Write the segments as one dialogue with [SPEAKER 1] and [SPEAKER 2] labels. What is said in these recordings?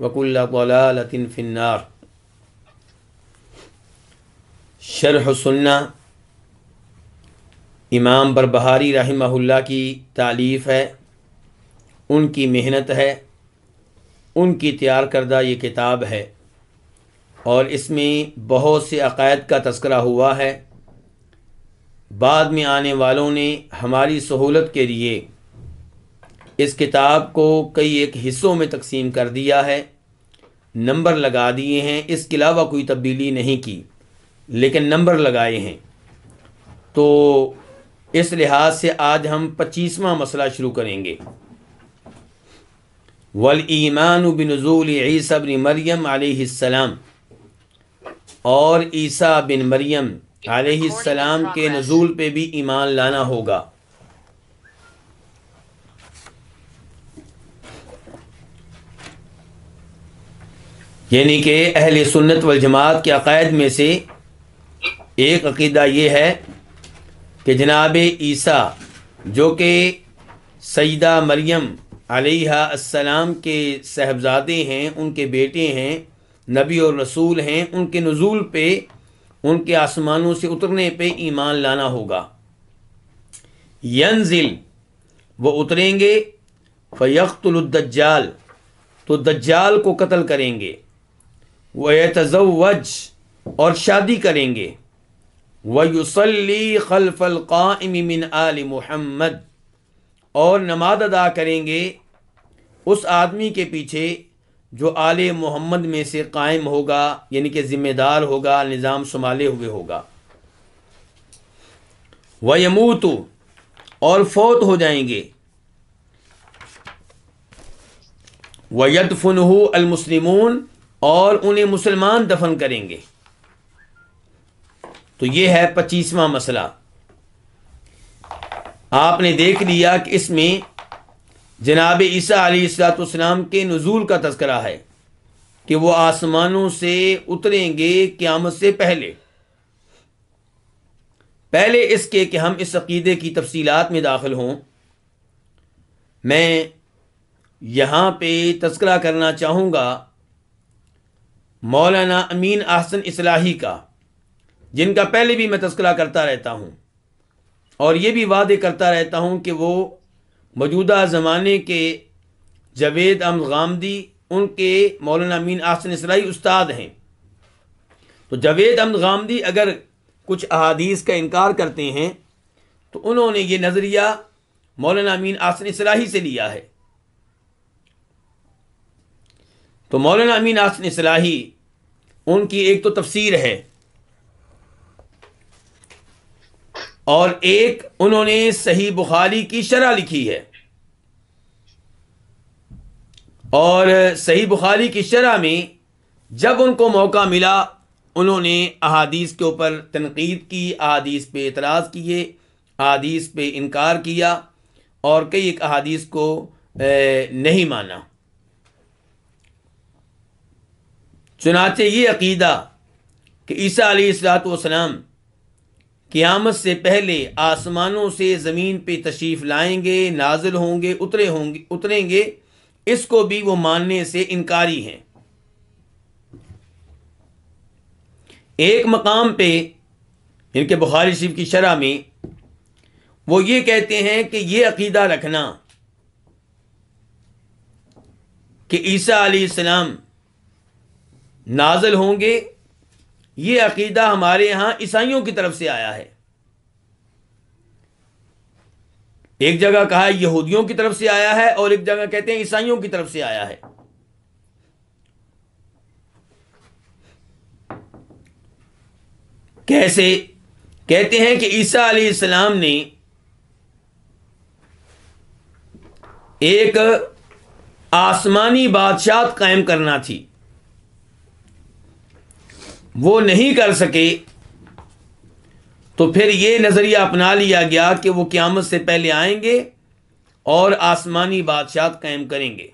[SPEAKER 1] वकुल्ला लतिन फिन्नार शरह सुन्ना इमाम बरबहारी रहमहुल्ला की तालीफ़ है उनकी मेहनत है उनकी तैयार करदा ये किताब है और इसमें बहुत से अकायद का तस्करा हुआ है बाद में आने वालों ने हमारी सहूलत के लिए इस किताब को कई एक हिस्सों में तकसीम कर दिया है नंबर लगा दिए हैं इसके अलावा कोई तब्दीली नहीं की लेकिन नंबर लगाए हैं तो इस लिहाज से आज हम पच्चीसवां मसला शुरू करेंगे वल ईमान बिनजूल ईसा बिन मरियम आसमाम और ईसा बिन मरियम आसमाम के नज़ूल पे भी ईमान लाना होगा यानी कि अहल सुन्नत वल जमात के अक़ायद में से एक अकीदा ये है कि जनाब ईसा जो कि सईदा मरियम आसमाम के साहबजादे हैं उनके बेटे हैं नबी और रसूल हैं उनके नज़ूल पर उनके आसमानों से उतरने पर ईमान लाना होगा यंजिल वो उतरेंगे फ़यख्तुलदज्जाल तो दज्जाल को कत्ल करेंगे तजवज और शादी करेंगे वयुसली खलफल मिन आल मोहम्मद और नमाज अदा करेंगे उस आदमी के पीछे जो आल मोहम्मद में से कायम होगा यानी कि ज़िम्मेदार होगा निज़ाम संभाले हुए होगा वयमूतु और फोत हो जाएंगे यदफनहू अलमुसलिमून और उन्हें मुसलमान दफन करेंगे तो ये है पच्चीसवा मसला आपने देख लिया कि इसमें जनाब ईसा अलीसलाम के नज़ूल का तस्करा है कि वो आसमानों से उतरेंगे क़्यामत से पहले पहले इसके कि हम इस अकीदे की तफसीत में दाखिल हों मैं यहाँ पर तस्करा करना चाहूँगा मौलाना अमीन आहसन इसलाही का जिनका पहले भी मैं तस्करा करता रहता हूँ और ये भी वादे करता रहता हूँ कि वो मौजूदा ज़माने के जवेद अम गामदी उनके मौलाना अमीन आसन इसलाई उस्ताद हैं तो जवेद अम गामदी अगर कुछ अहादीस का इनकार करते हैं तो उन्होंने ये नज़रिया मौलाना अमीन आसन इसलाही से लिया है तो मौलाना अमीन आसन इसलाही उनकी एक तो तफसीर है और एक उन्होंने सही बुखारी की शरह लिखी है और सही बुखारी की शरह में जब उनको मौका मिला उन्होंने अहादीस के ऊपर तनकीद की अहादीस पे इतराज़ किए अहादीस पे इनकार किया और कई एक अहादीस को नहीं माना चुनाचे ये अकीदा कि ईसा सलाम क़ियामत से पहले आसमानों से ज़मीन पर तशरीफ़ लाएंगे नाजिल होंगे उतरे होंगे उतरेंगे इसको भी वो मानने से इनकारी हैं एक मकाम पर इनके बुखारी शरीफ की शरह में वो ये कहते हैं कि ये अकीदा रखना कि ईसा सलाम नाजल होंगे ये अकीदा हमारे यहां ईसाइयों की तरफ से आया है एक जगह कहा यहूदियों की तरफ से आया है और एक जगह कहते हैं ईसाइयों की तरफ से आया है कैसे कहते हैं कि ईसा अली इस्लाम ने एक आसमानी बादशाह कायम करना थी वो नहीं कर सके तो फिर ये नज़रिया अपना लिया गया कि वो क़्यामत से पहले आएंगे और आसमानी बादशाह कायम करेंगे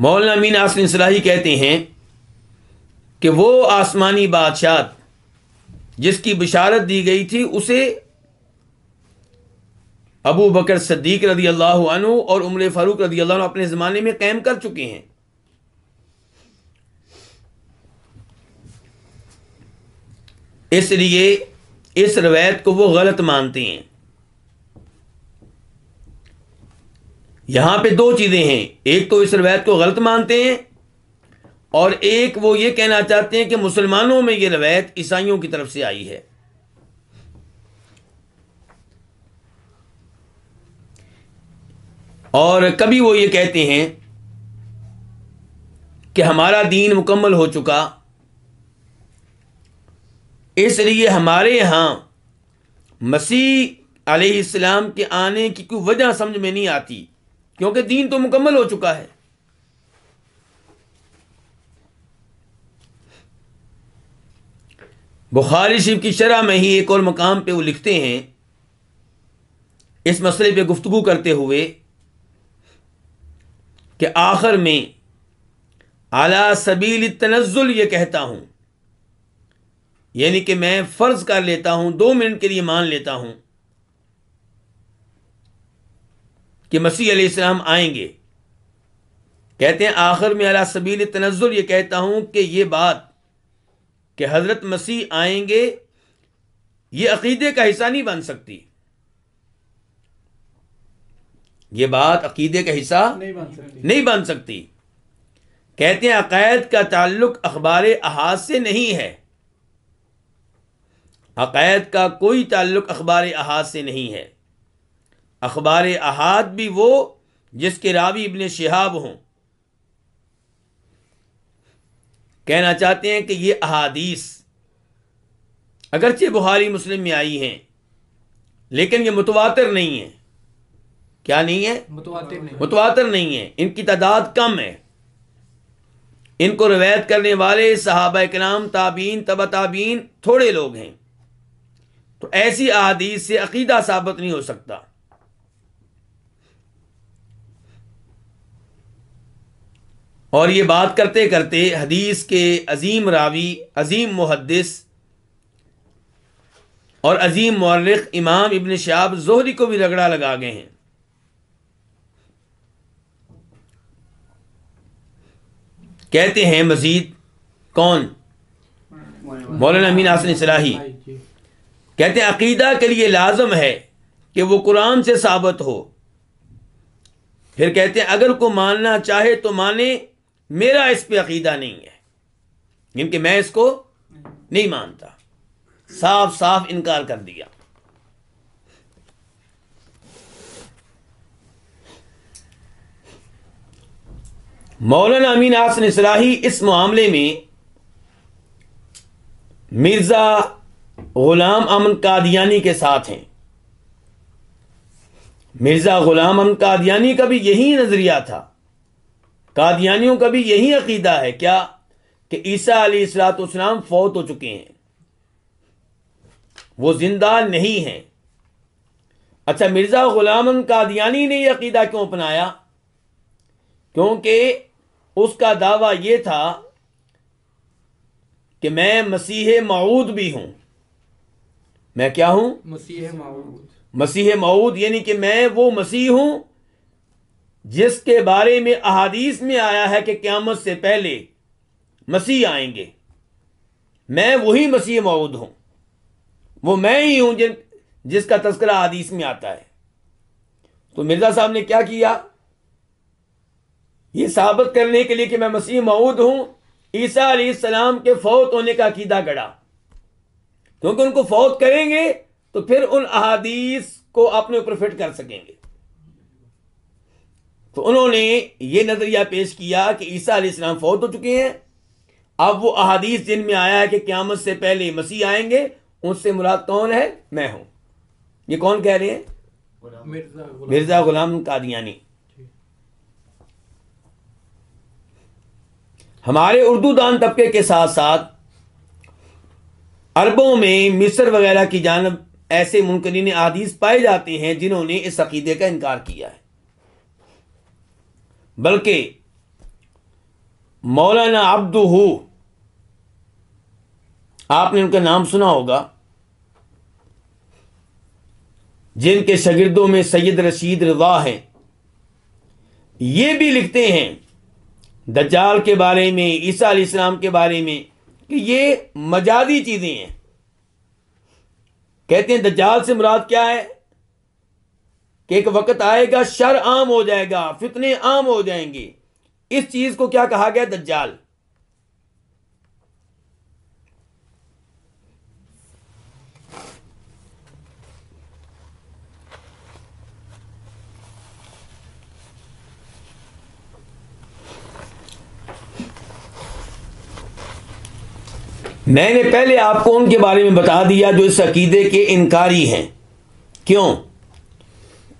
[SPEAKER 1] मौलाना मीन आसमिन सलाही कहते हैं कि वो आसमानी बादशाह जिसकी बिशारत दी गई थी उसे अबू बकर सद्दीक रदी अल्लाह और उम्र फारूक रदी अल्लाह अपने ज़माने में कैम कर चुके हैं इसलिए इस रवायत को वो गलत मानते हैं
[SPEAKER 2] यहां पर दो चीज़ें हैं
[SPEAKER 1] एक तो इस रवायत को गलत मानते हैं और एक वो ये कहना चाहते हैं कि मुसलमानों में ये रवायत ईसाइयों की तरफ से आई है और कभी वो ये कहते हैं कि हमारा दीन मुकम्मल हो चुका इसलिए हमारे यहाँ मसीह अलैहिस्सलाम के आने की कोई वजह समझ में नहीं आती क्योंकि दीन तो मुकम्मल हो चुका है बुखारी शिव की शरह में ही एक और मकाम पे वो लिखते हैं इस मसले पे गुफ्तगु करते हुए कि आखिर में आला सबील तनजुल ये कहता हूँ यानी कि मैं फ़र्ज़ कर लेता हूँ दो मिनट के लिए मान लेता हूँ कि मसीह अलैहिस्सलाम आएंगे कहते हैं आखिर में अला सबील तनजुल ये कहता हूँ कि ये बात कि हज़रत मसीह आएंगे ये अकीदे का हिस्सा नहीं बन सकती ये बात अकीदे का हिस्सा नहीं बन सकती नहीं बन सकती कहते हैं अक़ैद का ताल्लुक अखबार अहाज से नहीं है अक़ैद का कोई ताल्लुक अखबार अहाज से नहीं है अखबार अहाद भी वो जिसके रावी इबन शहाब हों कहना चाहते हैं कि ये अहादीस अगरचे बुहारी मुस्लिम में आई हैं लेकिन ये मुतवा नहीं है क्या नहीं है मुतवातर नहीं है इनकी तादाद कम है इनको रवायत करने वाले सहाबा कराम ताबीन तब ताबीन थोड़े लोग हैं तो ऐसी अदीस से अकीदा साबित नहीं हो सकता और ये बात करते करते हदीस के अजीम रावी अजीम मुहदस और अजीम मौरख इमाम इबन शाब जोहरी को भी रगड़ा लगा गए हैं कहते हैं मजीद कौन मौलाना अमीन आसन सलाही कहते हैं अकीदा के लिए लाजम है कि वो कुरान से साबित हो फिर कहते हैं अगर को मानना चाहे तो माने मेरा इस पर अकीदा नहीं है क्योंकि मैं इसको नहीं मानता साफ साफ इनकार कर दिया मौलाना अमीन आसन इसराही इस मामले में मिर्ज़ा ग़ुलाम अमन कादियानी के साथ हैं मिर्ज़ा ग़ुलाम अमन कादियानी का भी यही नज़रिया था कादियानियों का भी यही अकीदा है क्या कि ईसा अली इस्लाम फौत हो चुके हैं वो जिंदा नहीं है अच्छा मिर्ज़ा ग़ुलाम कादियानी ने यह अकीदा क्यों अपनाया क्योंकि उसका दावा यह था कि मैं मसीह मऊद भी हूं मैं क्या हूं मसीह मऊद मसीह मऊद यानी कि मैं वो मसीह हूं जिसके बारे में अहादीस में आया है कि क्यामत से पहले मसीह आएंगे मैं वही मसीह मऊद हूं वो मैं ही हूं जिन जिसका तस्करा हदीस में आता है तो मिर्जा साहब ने क्या किया ये साबित करने के लिए कि मैं मसीह मऊद हूं ईसा सलाम के फौत होने का कीदा गढ़ा क्योंकि उनको फौत करेंगे तो फिर उन अहादीस को अपने ऊपर फिट कर सकेंगे तो उन्होंने ये नजरिया पेश किया कि ईसा सलाम फौत हो चुके हैं अब वो अहादीस जिनमें आया है कि क्यामत से पहले मसीह आएंगे उनसे मुराद कौन है मैं हूं ये कौन कह रहे हैं मिर्जा गुलाम कादियानी हमारे उर्दू दान तबके के साथ साथ अरबों में मिस्र वगैरह की जानब ऐसे मुनकरीन आदीस पाए जाते हैं जिन्होंने इस अकीदे का इनकार किया है बल्कि मौलाना अब्दू हो आपने उनका नाम सुना होगा जिनके शगिर्दों में सैयद रशीद रजा हैं ये भी लिखते हैं दज्जाल के बारे में ईसा इस्लाम के बारे में कि ये मजादी चीज़ें हैं कहते हैं दज्जाल से मुराद क्या है कि एक वक्त आएगा शर आम हो जाएगा फितने आम हो जाएंगे इस चीज़ को क्या कहा गया दज्जाल मैंने पहले आपको उनके बारे में बता दिया जो इस अकीदे के इनकारी हैं क्यों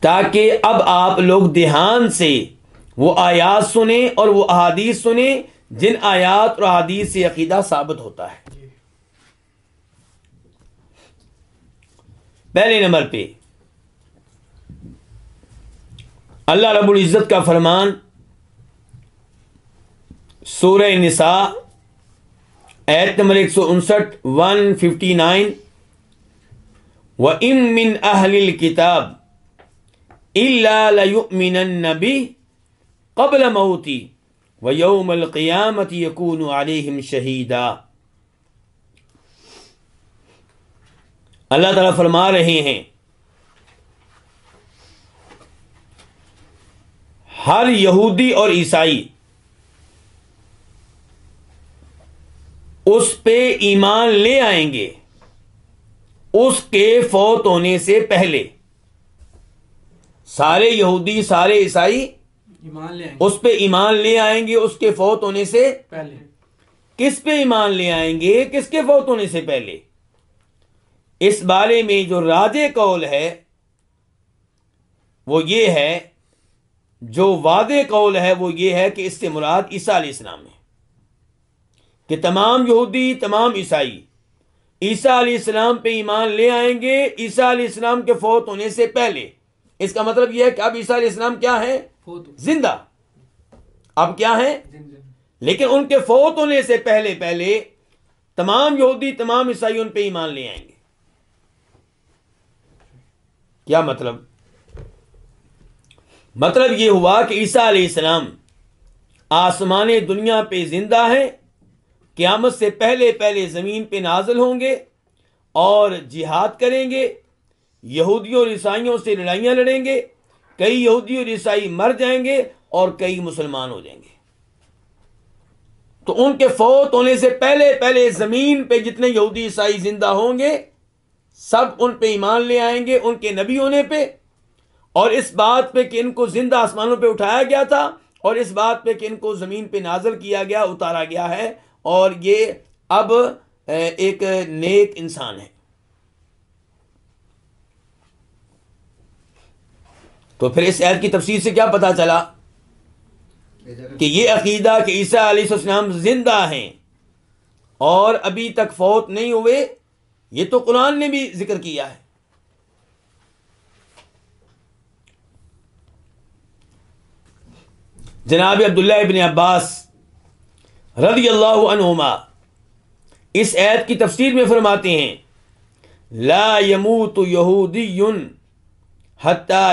[SPEAKER 1] ताकि अब आप लोग ध्यान से वो आयात सुने और वो अहादीस सुने जिन आयात और अहादीस से अकीदा साबित होता है पहले नंबर पे अल्लाह रबुल इज़्ज़त का फरमान सूर्य निसा ऐत नंबर एक सौ उनसठ वन फिफ्टी नाइन व इमिन किताब इलामिन बी कबल मऊती व यौमल यकून आलिम शहीदा अल्लाह तला फरमा रहे हैं हर यहूदी और ईसाई उस पे ईमान ले आएंगे उसके फौत होने से पहले सारे यहूदी सारे ईसाई ईमान ले उस पे ईमान ले आएंगे उसके फौत होने से पहले किस पे ईमान ले आएंगे किसके फौत होने से पहले इस बारे में जो राजे कौल है वो ये है जो वादे कौल है वो ये है कि इससे मुराद ईसा इस्लाम है कि तमाम यहूदी तमाम ईसाई ईसा अली इस्लाम पे ईमान ले आएंगे ईसा अली इस्लाम के फौत होने से पहले इसका मतलब यह है कि अब ईसा इस्लाम क्या है जिंदा अब क्या है लेकिन उनके फौत होने से पहले पहले तमाम यहूदी तमाम ईसाई उन पर ईमान ले आएंगे क्या मतलब मतलब यह हुआ कि ईसा अली इस्लाम आसमान दुनिया पे जिंदा है क़्यामत से पहले पहले ज़मीन पे नाजल होंगे और जिहाद करेंगे यहूदी और ईसाइयों से लड़ाइयाँ लड़ेंगे कई यहूदी और ईसाई मर जाएंगे और कई मुसलमान हो जाएंगे तो उनके फौत होने से पहले पहले ज़मीन पर जितने यहूदी ईसाई जिंदा होंगे सब उन पर ईमान ले आएंगे उनके नबी होने पर और इस बात पर कि इनको जिंदा आसमानों पर उठाया गया था और इस बात पर कि इनको ज़मीन पर नाजल किया गया उतारा गया है और ये अब एक नेक इंसान है तो फिर इस ऐप की तफसीर से क्या पता चला कि ये अकीदा कि ईसा अलीसम जिंदा हैं और अभी तक फौत नहीं हुए ये तो कुरान ने भी जिक्र किया है जनाब अब्दुल्ला इबन अब्बास रदी अल्लाहुमा इस ऐप की तफसीर में फरमाते हैं ला यमूत यहूदी हत्ता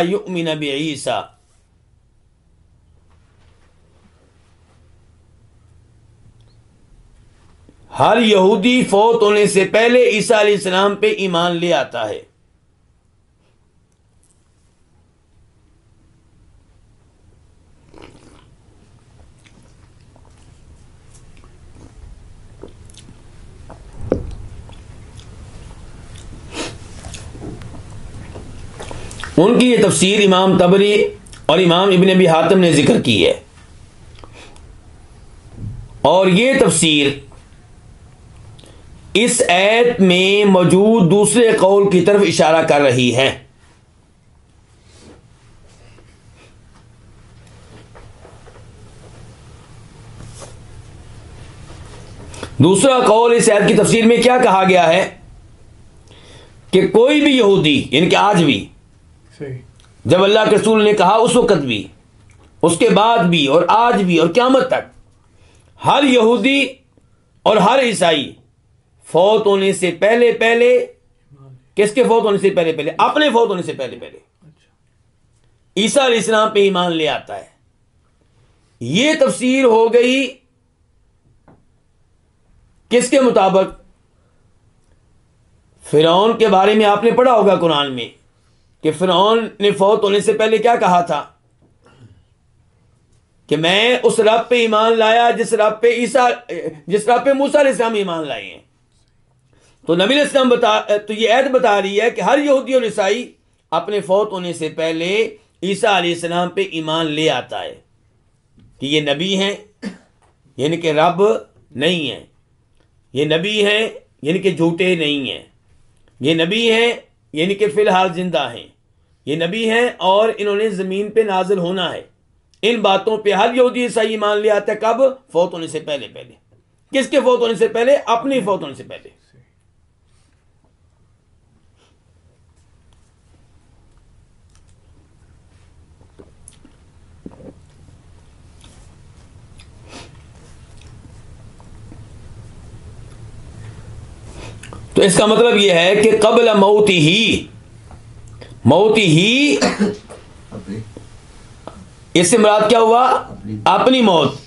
[SPEAKER 1] हर यहूदी फौत होने से पहले ईसा इस्लाम पे ईमान ले आता है उनकी ये तफसीर इमाम तबरी और इमाम इबन अबी हातम ने जिक्र की है और ये तफसीर इस ऐत में मौजूद दूसरे कौल की तरफ इशारा कर रही है दूसरा कौल इस ऐत की तफसीर में क्या कहा गया है कि कोई भी यहूदी इनके आज भी जब अल्लाह के रसूल ने कहा उस वक़्त भी उसके बाद भी और आज भी और क्यामत तक हर यहूदी और हर ईसाई फौत होने से पहले पहले किसके फौत होने से पहले पहले अपने फौत होने से पहले पहले अच्छा। ईसा इस्लाम पे ईमान ले आता है ये तफसीर हो गई किसके मुताबिक फिरौन के बारे में आपने पढ़ा होगा कुरान में कि फिरौन ने फौत होने से पहले क्या कहा था कि मैं उस रब पे ईमान लाया जिस रब पे ईसा जिस रब पे मूसा इस्लाम ईमान लाए हैं तो नबी इस्लाम बता तो ये ऐद बता रही है कि हर यहूदी और ईसाई अपने फौत होने से पहले ईसा आसमाम पे ईमान ले आता है कि ये नबी हैं यानी कि रब नहीं है ये नबी हैं यानी कि झूठे नहीं हैं ये नबी हैं यानी कि फ़िलहाल ज़िंदा हैं ये नबी हैं और इन्होंने ज़मीन पे नाजिल होना है इन बातों पे हर यहूदी ईसाई मान लिया था कब फौत होने से पहले पहले किसके फौत होने से पहले अपनी फौत होने से पहले तो इसका मतलब यह है कि कबल मौत ही मौती ही इससे मुराद क्या हुआ अपनी मौत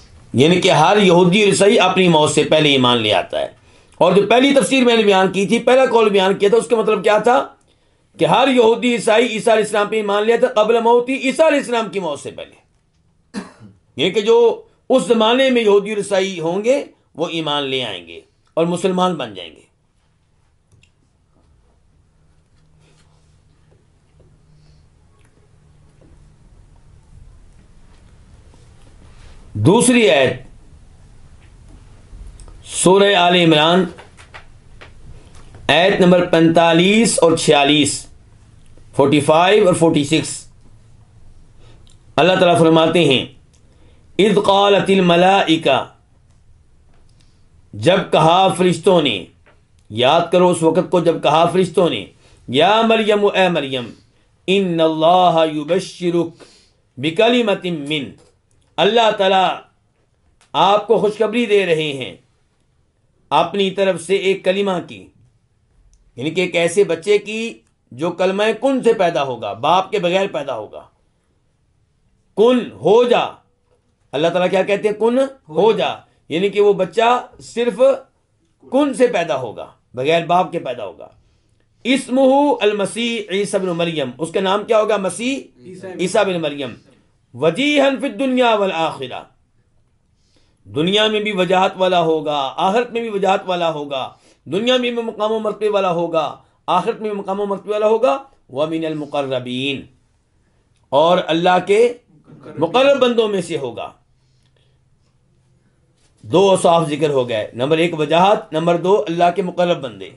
[SPEAKER 1] यानी कि हर यहूदी ईसाई अपनी मौत से पहले ईमान ले आता है और जो पहली तफसीर मैंने बयान की थी पहला कॉल बयान किया था उसका मतलब क्या था कि हर यहूदी ईसाई ईसा इस्लाम पे ईमान लिया था कबल मौती ईसा इस्लाम की मौत से पहले यानी कि जो उस जमाने में यहूदी ईसाई होंगे वो ईमान ले आएंगे और मुसलमान बन जाएंगे दूसरी आयत सूर्य आल इमरान आयत नंबर पैंतालीस और छियालीस फोर्टी फाइव और फोर्टी सिक्स अल्लाह तला फरमाते हैं इद मला इका जब कहा फरिश्तों ने याद करो उस वक़्त को जब कहा फरिश्तों ने या मरियम ए मरियम इन अल्लाह युबशरुक बिकली मिन अल्लाह तला आपको खुशखबरी दे रहे हैं अपनी तरफ से एक कलिमा की यानी कि एक ऐसे बच्चे की जो कलमा कुन से पैदा होगा बाप के बगैर पैदा होगा कुन हो जा अल्लाह ताला क्या कहते हैं कुन हो जा यानी कि वो बच्चा सिर्फ कुन से पैदा होगा बगैर बाप के पैदा होगा इसमहू अल मसीह ईसा बिन मरियम उसका नाम क्या होगा मसीह ईसा बिन मरियम वजीहन फिर दुनिया वल आखिरा दुनिया में भी वजाहत वाला होगा आखिरत में भी वजाहत वाला होगा दुनिया में भी मकाम मरतबे वाला होगा आखिरत में भी मकाम मरतबे वाला होगा व मिन मुकर्रबीन और अल्लाह के मुकर बंदों में से होगा दो साफ जिक्र हो गए नंबर एक वजाहत नंबर दो अल्लाह के मुकर बंदे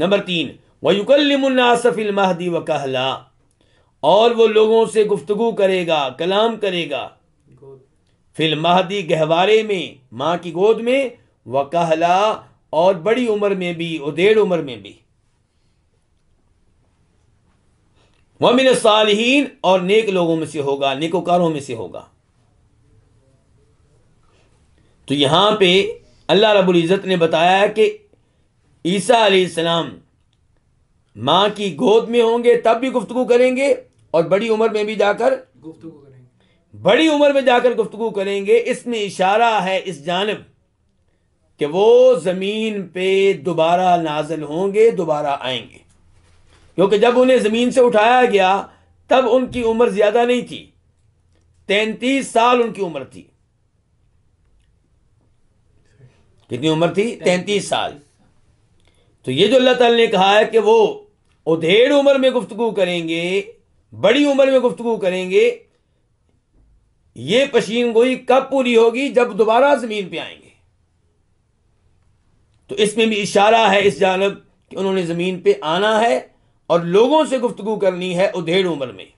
[SPEAKER 1] नंबर तीन वयुकलिमुन्नासफिल महदी व कहला और वो लोगों से गुफ्तु करेगा कलाम करेगा फिल महदी गहवारे में माँ की गोद में कहला और बड़ी उम्र में भी और उदेड़ उम्र में भी वह वमिन सालहीन और नेक लोगों में से होगा नेकोकारों में से होगा तो यहां पे अल्लाह रबुल इजत ने बताया कि ईसा सलाम मां की गोद में होंगे तब भी गुफ्तु करेंगे और बड़ी उम्र में भी जाकर गुफ्तु करेंगे बड़ी उम्र में जाकर गुफ्तु करेंगे इसमें इशारा है इस जानब कि वो ज़मीन पे दोबारा नाजल होंगे दोबारा आएंगे क्योंकि जब उन्हें ज़मीन से उठाया गया तब उनकी उम्र ज़्यादा नहीं थी तैंतीस साल उनकी उम्र थी कितनी उम्र थी तैंतीस साल तो ये जो अल्लाह ताला ने कहा है कि वो उधेड़ उम्र में गुफ्तगु करेंगे बड़ी उम्र में गुफ्तु करेंगे ये पशीन गोई कब पूरी होगी जब दोबारा जमीन पे आएंगे तो इसमें भी इशारा है इस जानब कि उन्होंने जमीन पे आना है और लोगों से गुफ्तु करनी है उधेड़ उम्र में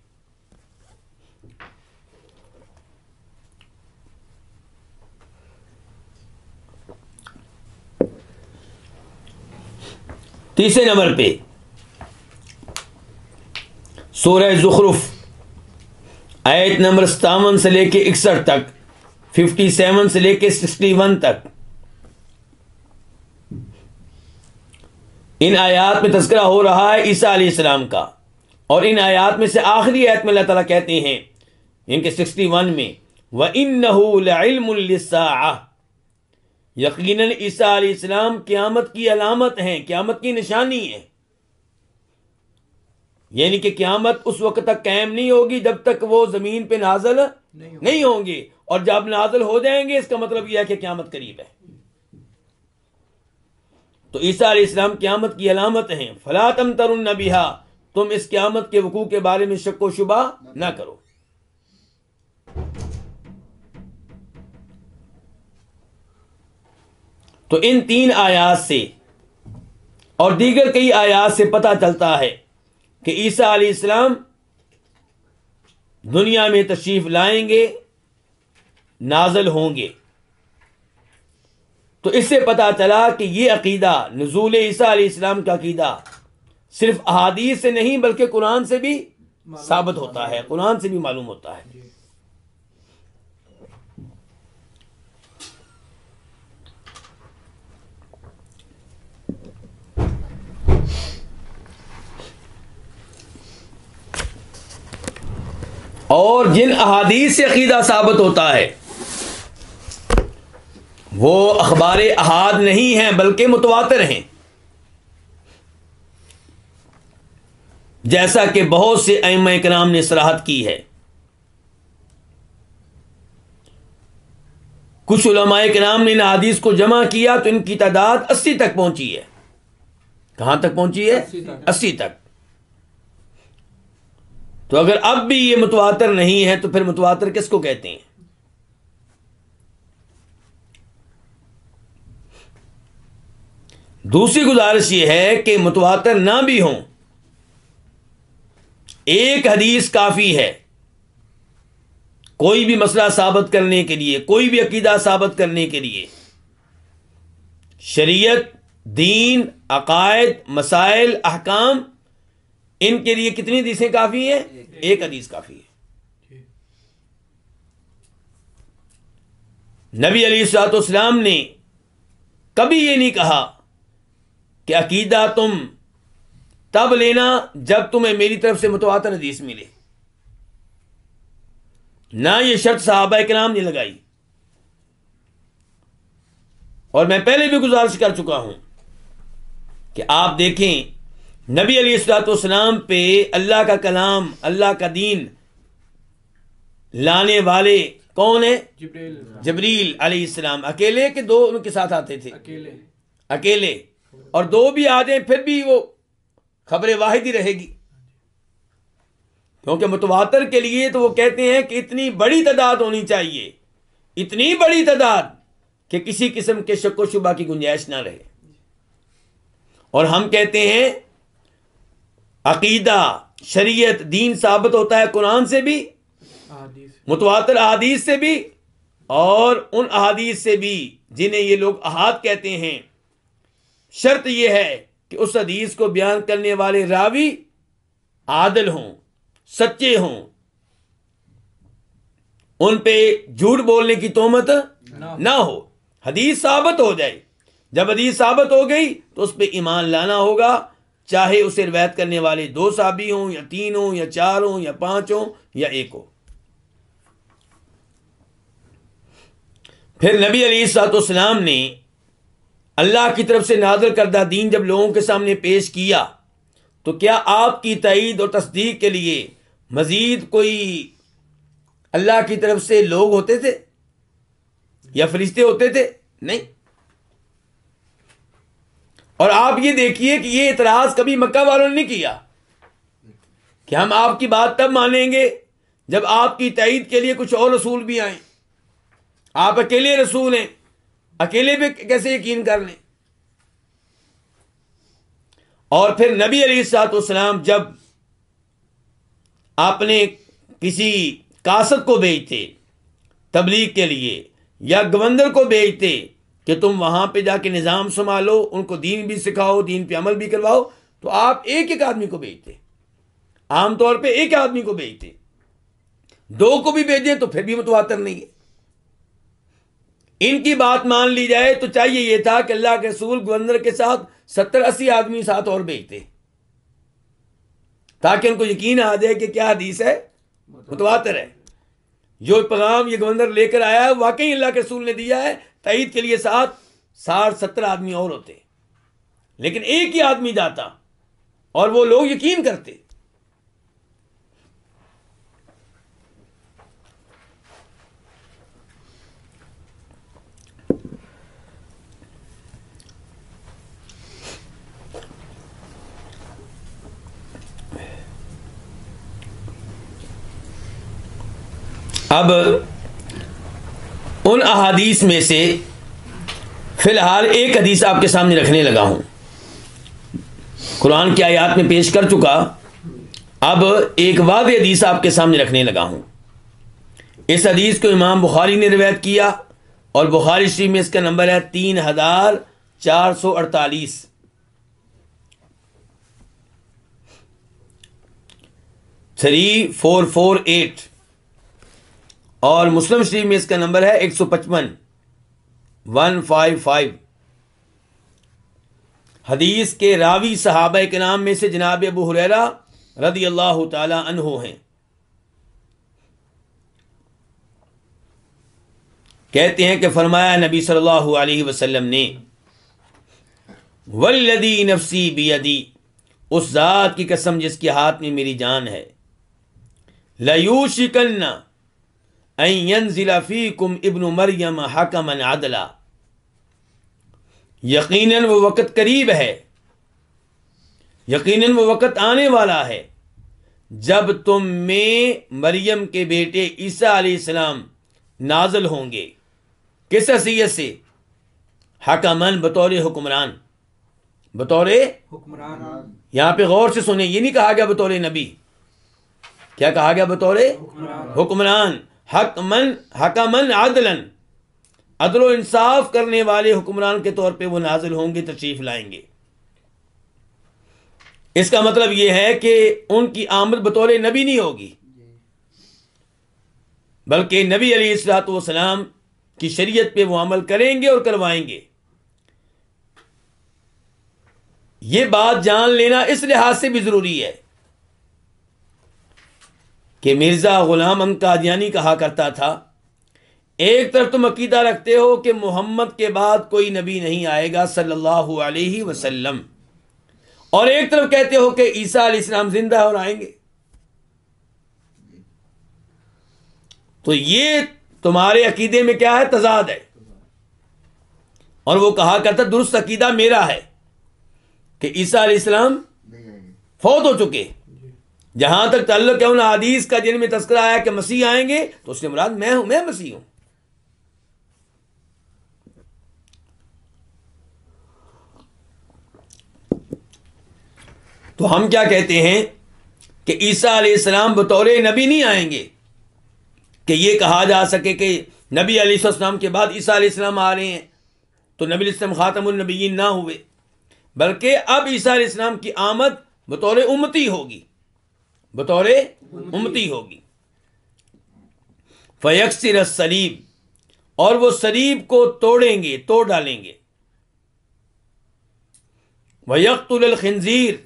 [SPEAKER 1] तीसरे नंबर पे सूरह ज़ुखरुफ आयत नंबर सतावन से लेके इकसठ तक फिफ्टी सेवन से लेके सिक्सटी वन तक इन आयात में तस्करा हो रहा है ईसा इस्लाम का और इन आयात में से आखिरी आयत में अल्लाह कहते हैं इनके सिक्सटी वन में व इनसा यकीन ईसा आसमाम क़्यामत की अलामत हैं क़्यामत की निशानी है यानी कि क्यामत उस वक्त तक कायम नहीं होगी जब तक वो ज़मीन पे नाजल नहीं, नहीं होंगी और जब नाजल हो जाएंगे इसका मतलब यह है कि क्यामत करीब है तो ईसा इस्लाम क्यामत की अलामत है फलातम तम तरुण नबीहा तुम इस क्यामत के वकू के बारे में शक व शुबा ना करो तो इन तीन आयात से और दीगर कई आयात से पता चलता है कि ईसा आसमाम दुनिया में तशरीफ लाएंगे नाजल होंगे तो इससे पता चला कि यह अकीदा नजूल ईसा इस्लाम का अकीदा सिर्फ अहादीस से नहीं बल्कि कुरान से भी साबित होता है कुरान से भी मालूम होता है और जिन अहादीस से अकीदा साबित होता है वो अखबार अहाद नहीं है बल्कि मुतवातर हैं जैसा कि बहुत से अम नाम ने सराहत की है कुछ उलमाए नाम ने इन हदीस को जमा किया तो इनकी तादाद अस्सी तक पहुंची है कहां तक पहुंची है अस्सी तक। तो अगर अब भी ये मुतवातर नहीं है तो फिर मुतवातर किसको कहते हैं दूसरी गुजारिश यह है कि मुतवातर ना भी हो एक हदीस काफ़ी है कोई भी मसला साबित करने के लिए कोई भी अकीदा साबित करने के लिए शरीयत दीन अकायद मसाइल अहकाम इनके लिए कितनी हदीसें काफी है एक हदीस काफी है नबी अलीसलाम ने कभी ये नहीं कहा कि अकीदा तुम तब लेना जब तुम्हें मेरी तरफ से मुतवातर हदीस मिले ना ये शर्त साहबा के नाम नहीं लगाई और मैं पहले भी गुजारिश कर चुका हूं कि आप देखें नबी अलीसलाम पे अल्लाह का कलाम अल्लाह का दीन लाने वाले कौन है जबरील अलैहिस्सलाम अकेले के दो उनके साथ आते थे अकेले अकेले और दो भी आ जाए फिर भी वो खबरें वाहिद ही रहेगी क्योंकि मुतवातर के लिए तो वो कहते हैं कि इतनी बड़ी तादाद होनी चाहिए इतनी बड़ी तादाद कि किसी किस्म के शक्को शुबा की गुंजाइश ना रहे और हम कहते हैं अकीदा शरीयत दीन साबित होता है कुरान से भी मुतवातर अहादीस से भी और उन अहादीस से भी जिन्हें ये लोग अहाद कहते हैं शर्त यह है कि उस हदीस को बयान करने वाले रावी आदल हों सच्चे हों उन पे झूठ बोलने की तोहमत ना हो हदीस साबित हो जाए जब हदीस साबित हो गई तो उस पर ईमान लाना होगा चाहे उसे रवायत करने वाले दो साबी हों या तीन हों या चार हों या पांच हों या एक हो फिर नबी अली सलाम ने अल्लाह की तरफ से नाजर करदा दीन जब लोगों के सामने पेश किया तो क्या आपकी तईद और तस्दीक के लिए मज़ीद कोई अल्लाह की तरफ से लोग होते थे या फरिश्ते होते थे नहीं और आप ये देखिए कि ये इतराज कभी मक्का वालों ने नहीं किया कि हम आपकी बात तब मानेंगे जब आपकी तईद के लिए कुछ और रसूल भी आए आप अकेले रसूल हैं अकेले पे कैसे यकीन कर लें और फिर नबी अलीसलाम जब आपने किसी कासत को भेजते तबलीग के लिए या गवंदर को भेजते कि तुम वहां पे जाके निज़ाम संभालो उनको दीन भी सिखाओ दीन पे अमल भी करवाओ तो आप एक एक आदमी को भेजते आमतौर पर एक आदमी को भेजते दो को भी भेजें तो फिर भी मुतवातर नहीं है इनकी बात मान ली जाए तो चाहिए यह था कि अल्लाह के रसूल गवर्नर के साथ सत्तर अस्सी आदमी साथ और भेजते ताकि उनको यकीन आ जाए कि क्या हदीस है मुतवातर है जो पैगाम ये गवर्नर लेकर आया है वाकई अल्लाह के रसूल ने दिया है तईद के लिए साथ साठ सत्तर आदमी और होते लेकिन एक ही आदमी जाता और वो लोग यकीन करते अब उन अहादीस में से फिलहाल एक हदीस आपके सामने रखने लगा हूं कुरान की आयात में पेश कर चुका अब एक वाद हदीस आपके सामने रखने लगा हूं इस हदीस को इमाम बुखारी ने रिवायत किया और बुखारी शरीफ में इसका नंबर है तीन हज़ार चार सौ अड़तालीस थ्री फोर फोर एट और मुस्लिम शरीफ में इसका नंबर है एक सौ पचपन वन फाइव फाइव हदीस के रावी साहब के नाम में से जनाब अबू हुररा रदी अल्लाह तहो हैं कहते हैं कि फरमाया नबी सल्लल्लाहु अलैहि वसल्लम ने वल्लदी नफसी बियदी उस ज़ात की कसम जिसके हाथ में मेरी जान है लयूशिकन्ना अयन ज़िलाफ़ी कुम इबन मरियम हकमन आदला यकीन वो वक़्त करीब है यकीन वो वक़्त आने वाला है जब तुम में मरियम के बेटे ईसा सलाम नाजल होंगे किस असीयत से हकामन बतौर हुक्मरान बतौर हुक्मरान यहाँ पे गौर से सुने ये नहीं कहा गया बतौर नबी क्या कहा गया बतौर हुक्मरान हकमन हकमन आदलन अदलो इंसाफ करने वाले हुक्मरान के तौर पे वो नाजिल होंगे तशरीफ लाएंगे इसका मतलब यह है कि उनकी आमद बतौर नबी नहीं होगी बल्कि नबी अलीसलाम की शरीयत पे वो अमल करेंगे और करवाएंगे ये बात जान लेना इस लिहाज से भी ज़रूरी है कि मिर्ज़ा ग़ुलाम हम कादियानी कहा करता था एक तरफ तुम अकीदा रखते हो कि मोहम्मद के बाद कोई नबी नहीं आएगा सल्लल्लाहु अलैहि वसल्लम और एक तरफ कहते हो कि ईसा इस्लाम जिंदा और आएंगे तो ये तुम्हारे अकीदे में क्या है तजाद है और वो कहा करता दुरुस्त अकीदा मेरा है कि ईसा इस्लाम फौत हो चुके जहां तक ताल्लुक है उन हदीस का जिनमें तस्करा आया कि मसीह आएंगे तो उसने मुराद मैं हूं मैं मसीह हूं तो हम क्या कहते हैं कि ईसा आसमाम बतौर नबी नहीं आएंगे कि यह कहा जा सके कि नबी आसमाम के बाद ईसा आसमाम आ रहे हैं तो नबी इसलम ख़ातमनबीन ना हुए बल्कि अब ईसा आसमाम की आमद बतौर उम्मती होगी बतौरे उमती होगी फयक्सर सलीब और वो सलीब को तोड़ेंगे तोड़ डालेंगे वयकतुल खंजीर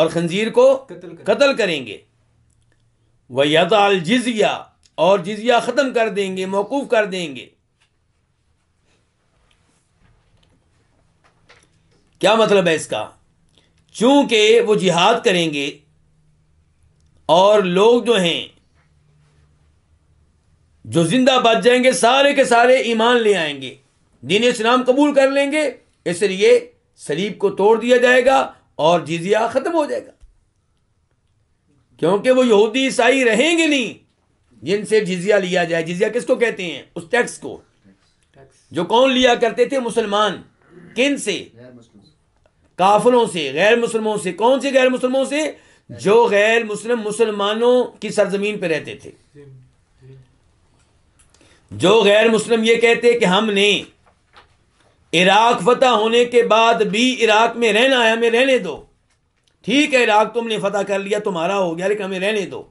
[SPEAKER 1] और खंजीर को कत्ल, करेंगे वयदाल जिजिया और जिजिया ख़त्म कर देंगे मौकूफ़ कर देंगे क्या मतलब है इसका चूंकि वो जिहाद करेंगे और लोग जो हैं जो जिंदा बच जाएंगे सारे के सारे ईमान ले आएंगे दीन इस्लाम कबूल कर लेंगे इसलिए शरीफ को तोड़ दिया जाएगा और जीजिया ख़त्म हो जाएगा क्योंकि वो यहूदी ईसाई रहेंगे नहीं जिनसे जिजिया लिया जाए जिजिया किसको कहते हैं उस टैक्स को जो कौन लिया करते थे मुसलमान किन से काफलों से गैर मुसलमों से कौन से गैर मुसलमों से जो गैर मुस्लिम मुसलमानों की सरजमीन पर रहते थे जो गैर मुस्लिम ये कहते कि हमने इराक फतह होने के बाद भी इराक में रहना है हमें रहने दो ठीक है इराक तुमने फतह कर लिया तुम्हारा हो गया लेकिन हमें रहने दो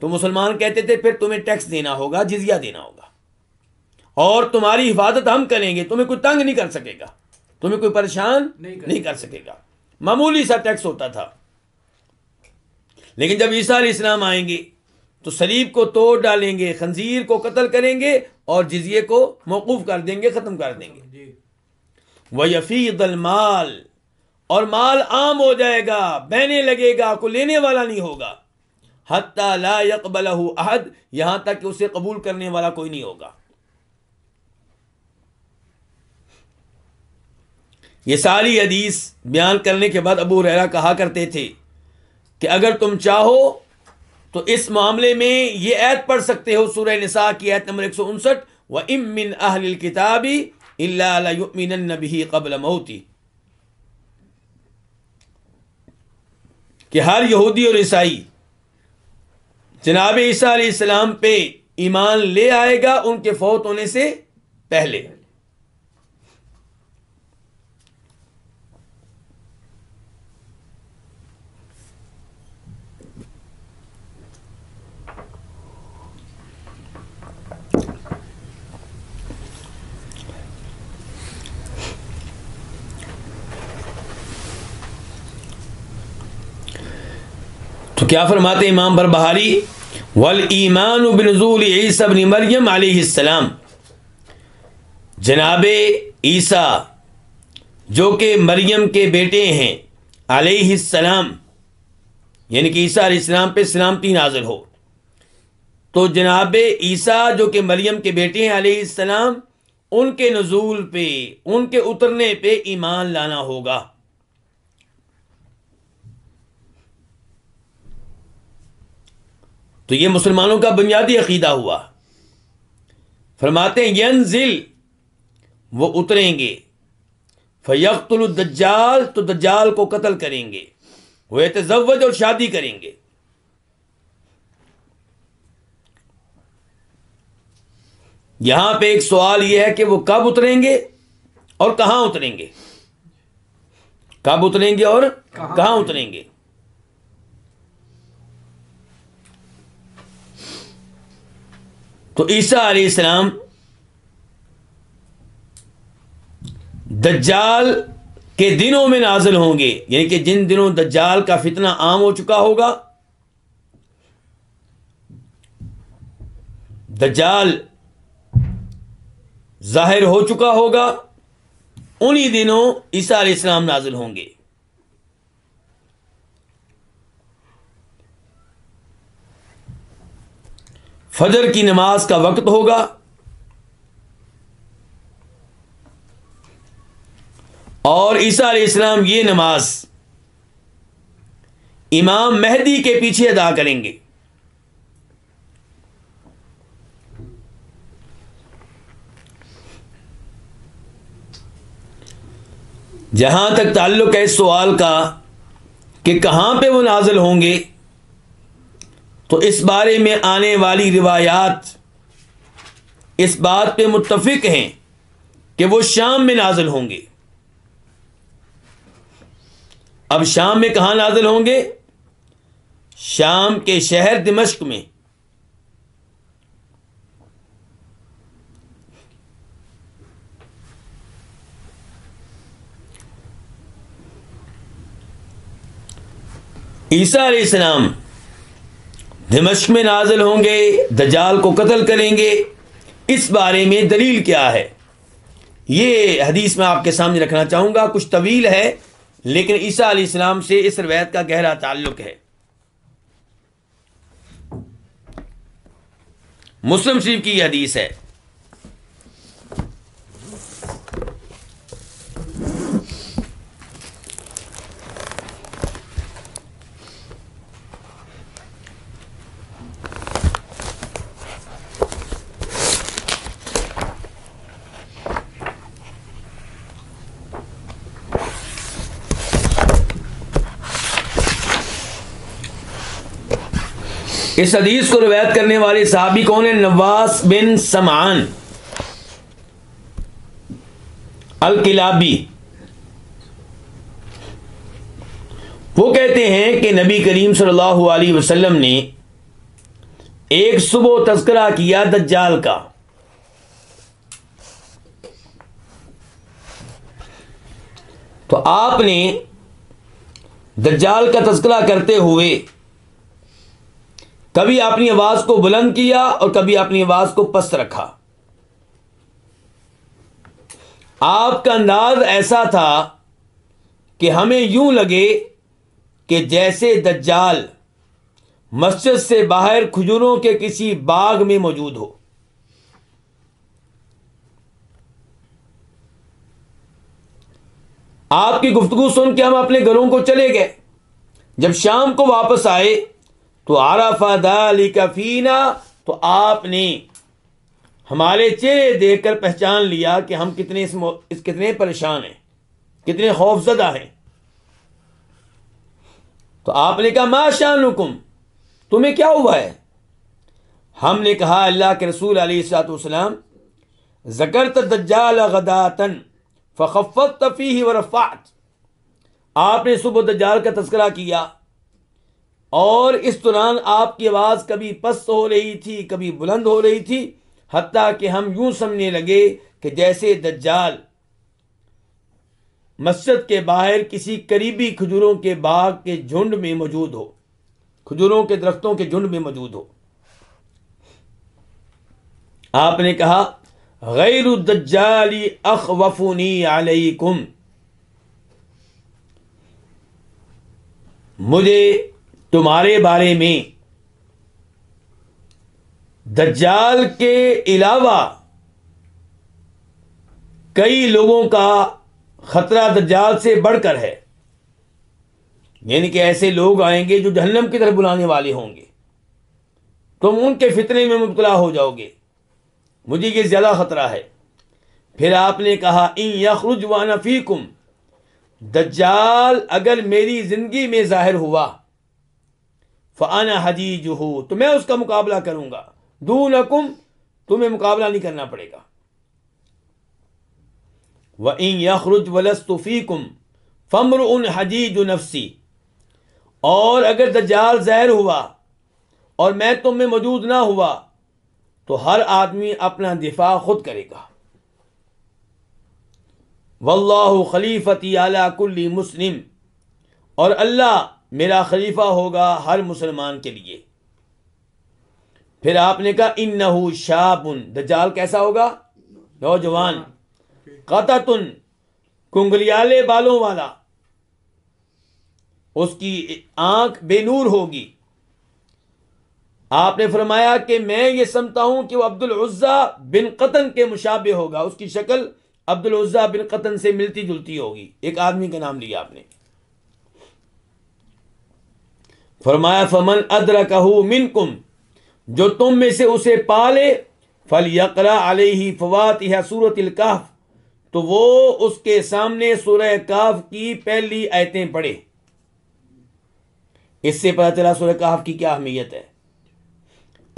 [SPEAKER 1] तो मुसलमान कहते थे फिर तुम्हें टैक्स देना होगा जिजिया देना होगा और तुम्हारी हिफाजत हम करेंगे तुम्हें कोई तंग नहीं कर सकेगा तुम्हें कोई परेशान नहीं नहीं कर सकेगा मामूली सा टैक्स होता था लेकिन जब ईसा इस्लाम आएंगे तो सलीब को तोड़ डालेंगे खंजीर को कत्ल करेंगे और जिजिए को मौकूफ कर देंगे ख़त्म कर देंगे वह यफीद माल और माल आम हो जाएगा बहने लगेगा को लेने वाला नहीं होगा हत्ता ला अहद यहां तक कि उसे कबूल करने वाला कोई नहीं होगा ये सारी हदीस बयान करने के बाद अबू रहरा कहा करते थे कि अगर तुम चाहो तो इस मामले में ये ऐत पढ़ सकते हो सूर निसा की ऐत नंबर एक सौ उनसठ व इमिन अहल किताबी इलामिन नबी कबल मोती कि हर यहूदी और ईसाई जनाब ईसा इस्लाम पे ईमान ले आएगा उनके फौत होने से पहले क्या फरमाते इमाम पर बहारी वल ईमान बिनजूल ईसबन मरियम आसमाम जनाब ईसा जो कि मरियम के बेटे हैं आसमाम यानी कि ईसा आसमाम पे सलामती नाजल हो तो जनाब ईसा जो कि मरियम के बेटे हैं आसमाम उनके नजूल पे उनके उतरने पे ईमान लाना होगा तो ये मुसलमानों का बुनियादी अकीदा हुआ फरमाते यन जिल वो उतरेंगे फ़यकतुल दज्जाल तो दज्जाल को कत्ल करेंगे वो एतजवज और शादी करेंगे यहां पे एक सवाल यह है कि वो कब उतरेंगे और कहां उतरेंगे कब उतरेंगे और कहां, कहां उतरेंगे तो ईसा इस्लाम दज्जाल के दिनों में नाजिल होंगे यानी कि जिन दिनों दज्जाल का फितना आम हो चुका होगा दज्जाल जाहिर हो चुका होगा उन्हीं दिनों ईसा इस्लाम नाजिल होंगे फजर की नमाज का वक्त होगा और ईसा इस्लाम ये नमाज इमाम मेहदी के पीछे अदा करेंगे जहां तक ताल्लुक है इस सवाल का कि कहां पे वो नाजिल होंगे तो इस बारे में आने वाली रिवायात इस बात पे मुतफिक हैं कि वो शाम में नाजिल होंगे अब शाम में कहाँ नाजिल होंगे शाम के शहर दिमश्क में ईसा सलाम दिमश में नाजल होंगे दजाल को कतल करेंगे इस बारे में दलील क्या है ये हदीस मैं आपके सामने रखना चाहूंगा कुछ तवील है लेकिन ईसा इस्लाम से इस रवायत का गहरा ताल्लुक है मुस्लिम शरीफ की यह हदीस है इस हदीस को रवायत करने वाले साहबी कौन है नवास बिन समान अल वो कहते हैं कि नबी करीम सल्लल्लाहु अलैहि वसल्लम ने एक सुबह तस्करा किया दज्जाल का तो आपने दज्जाल का तस्करा करते हुए कभी अपनी आवाज को बुलंद किया और कभी अपनी आवाज को पस्त रखा आपका अंदाज ऐसा था कि हमें यूं लगे कि जैसे दज्जाल मस्जिद से बाहर खजूरों के किसी बाग में मौजूद हो आपकी गुफ्तगु सुन के हम अपने घरों को चले गए जब शाम को वापस आए तो आरफा दाली फीना तो आपने हमारे चेहरे देख कर पहचान लिया कि हम कितने इस, इस कितने परेशान हैं कितने खौफजदा हैं तो आपने कहा माशान हुकुम तुम्हें क्या हुआ है हमने कहा अल्लाह के रसूल अलीसलाम जकर तज्जाल गदातन फ़खफ़त तफ़ी व रफ़ात आपने सुबह दज्जाल का तस्करा किया और इस दौरान आपकी आवाज़ कभी पस्त हो रही थी कभी बुलंद हो रही थी हती कि हम यूं समझने लगे कि जैसे दज्जाल मस्जिद के बाहर किसी करीबी खजूरों के बाग के झुंड में मौजूद हो खजूरों के दरख्तों के झुंड में मौजूद हो आपने कहा गैर दज्जाली अख वफूनी आलकुम मुझे तुम्हारे बारे में दज्जाल के अलावा कई लोगों का खतरा दज्जाल से बढ़कर है यानी कि ऐसे लोग आएंगे जो जहन्नम की तरफ बुलाने वाले होंगे तुम उनके फितने में मुबतला हो जाओगे मुझे ये ज़्यादा ख़तरा है फिर आपने कहा इन यखरुज वानफ़ी कुम दज्जाल अगर मेरी ज़िंदगी में ज़ाहिर हुआ फ़ाना हजीज हो तो मैं उसका मुकाबला करूंगा दून कुम तुम्हें मुकाबला नहीं करना पड़ेगा व इन यखरुज कुम फ़मर उन हजीज नफसी और अगर दज्जाल जहर हुआ और मैं तुम्हें मौजूद ना हुआ तो हर आदमी अपना दिफा खुद करेगा वल्ला खलीफती आला कुल्ली मुस्लिम और अल्लाह मेरा खलीफा होगा हर मुसलमान के लिए फिर आपने कहा इन नहू शाहबुन दजाल कैसा होगा नौजवान कततुन कुंगलियाले बालों वाला उसकी आंख बेनूर होगी आपने फरमाया कि मैं ये समझता हूं कि वह अब्दुल उज़्ज़ा बिन कतन के मुशाबे होगा उसकी शक्ल अब्दुल उज़्ज़ा बिन कतन से मिलती जुलती होगी एक आदमी का नाम लिया आपने फरमाया फमन अदर कहू मिन कुम जो तुम में से उसे पाले फल यकरा अलही फवात यह सूरत काफ तो वो उसके सामने सूरह काफ की पहली आयतें पढ़े इससे पता चला सूरह काफ की क्या अहमियत है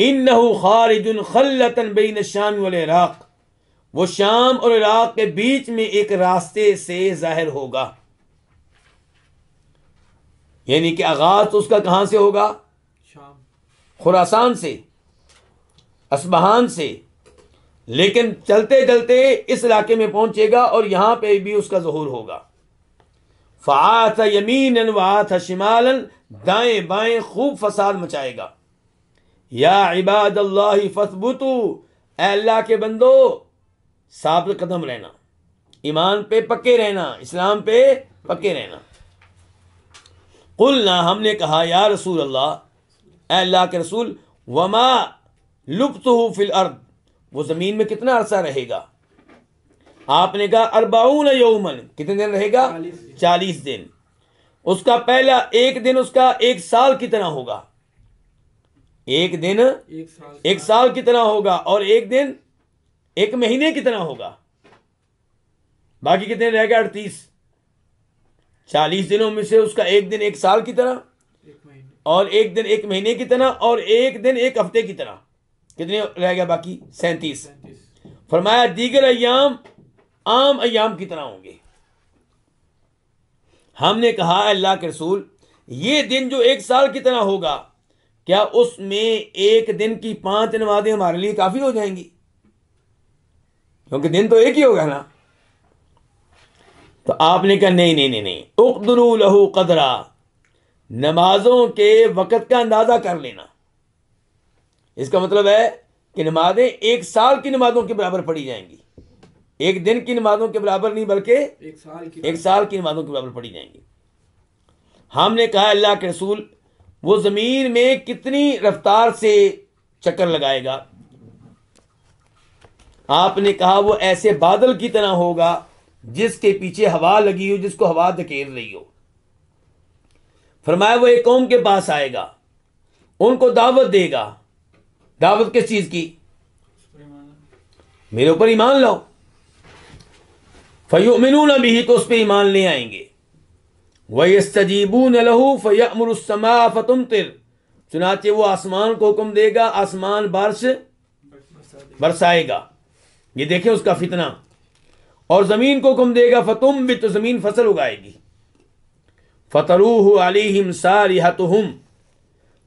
[SPEAKER 1] इन नहू खारिजुन खलतन बेन शाम वाल इराक वो शाम और इराक के बीच में एक रास्ते से जाहिर होगा यानी कि आगाज उसका कहाँ से होगा खुरासान से असबहान से लेकिन चलते चलते इस इलाके में पहुंचेगा और यहां पे भी उसका जहूर होगा फ़ात यमीन वात शिमालन दाए बाएं खूब फसाद मचाएगा या इबाद अल्लाह फसबुतु अल्लाह के बंदो साबित कदम रहना ईमान पे पक्के रहना इस्लाम पे पक्के रहना कुलना हमने कहा या रसूल अल्लाह अल्लाह के रसूल वमा लुप्त हो फिल अर्द वो ज़मीन में कितना अरसा रहेगा आपने कहा अरबाउन यौमन कितने दिन रहेगा चालीस दिन उसका पहला एक दिन उसका एक साल कितना होगा एक दिन एक साल कितना होगा और एक दिन एक महीने कितना होगा बाकी कितने रहेगा अड़तीस चालीस दिनों में से उसका एक दिन एक साल की तरह और एक दिन एक महीने की तरह और एक दिन एक हफ्ते की तरह कितने रह गया बाकी सैंतीस फरमाया दीगर अयाम आम अयाम की तरह होंगे हमने कहा अल्लाह के रसूल ये दिन जो एक साल की तरह होगा क्या उसमें एक दिन की पांच नमाजें हमारे लिए काफ़ी हो जाएंगी क्योंकि दिन तो एक ही होगा ना तो आपने कहा नहीं नहीं नहीं नहीं उकदरू लहू कदरा नमाजों के वक़्त का अंदाज़ा कर लेना इसका मतलब है कि नमाजें एक साल की नमाजों के बराबर पढ़ी जाएंगी एक दिन की नमाजों के बराबर नहीं बल्कि एक साल की एक साल की नमाजों के बराबर पढ़ी जाएंगी हमने कहा अल्लाह के रसूल वो ज़मीन में कितनी रफ्तार से चक्कर लगाएगा आपने कहा वो ऐसे बादल की तरह होगा जिसके पीछे हवा लगी हो जिसको हवा धकेल रही हो फरमाया वो एक कौम के पास आएगा उनको दावत देगा दावत किस चीज की मेरे ऊपर ईमान लाओ न भी तो उस पर ईमान ले आएंगे वही सजीबू नलहू फ़यमरसमा फ़तुम तिर चुनाचे वो आसमान को हुक्म देगा आसमान बारिश बरसाएगा ये देखें उसका फितना और जमीन को हुक्म देगा फतुम भी तो जमीन फसल उगाएगी फतरू फतरूह अलीहिम सारिहतुहुम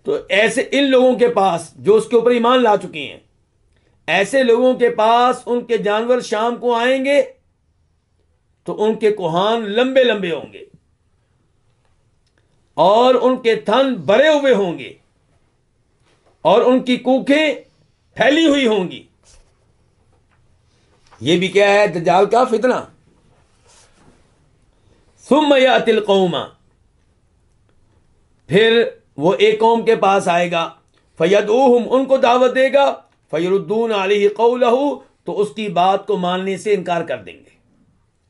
[SPEAKER 1] तो ऐसे इन लोगों के पास जो उसके ऊपर ईमान ला चुके हैं ऐसे लोगों के पास उनके जानवर शाम को आएंगे तो उनके कुहान लंबे लंबे होंगे और उनके थन भरे हुए होंगे और उनकी कूखें फैली हुई होंगी ये भी क्या है दजाल का फितना सुम या कौमा फिर वो एक कौम के पास आएगा फैद उनको दावत देगा फैरुद्दून आलि कौलहू तो उसकी बात को मानने से इनकार कर देंगे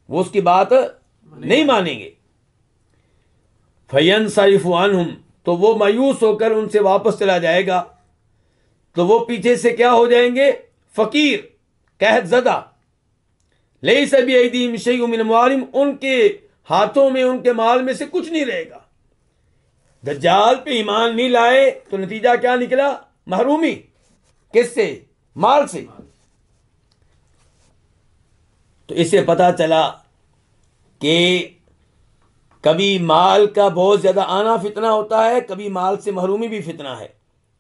[SPEAKER 1] वो उसकी बात नहीं मानेंगे फैन सरिफान हम तो वो मायूस होकर उनसे वापस चला जाएगा तो वो पीछे से क्या हो जाएंगे फकीर कहत जदा लेसा भी उमिन शेमिनवालिम उनके हाथों में उनके माल में से कुछ नहीं रहेगा दज्जाल पे ईमान नहीं लाए तो नतीजा क्या निकला महरूमी किस से माल से तो इसे पता चला कि कभी माल का बहुत ज़्यादा आना फितना होता है कभी माल से महरूमी भी फितना है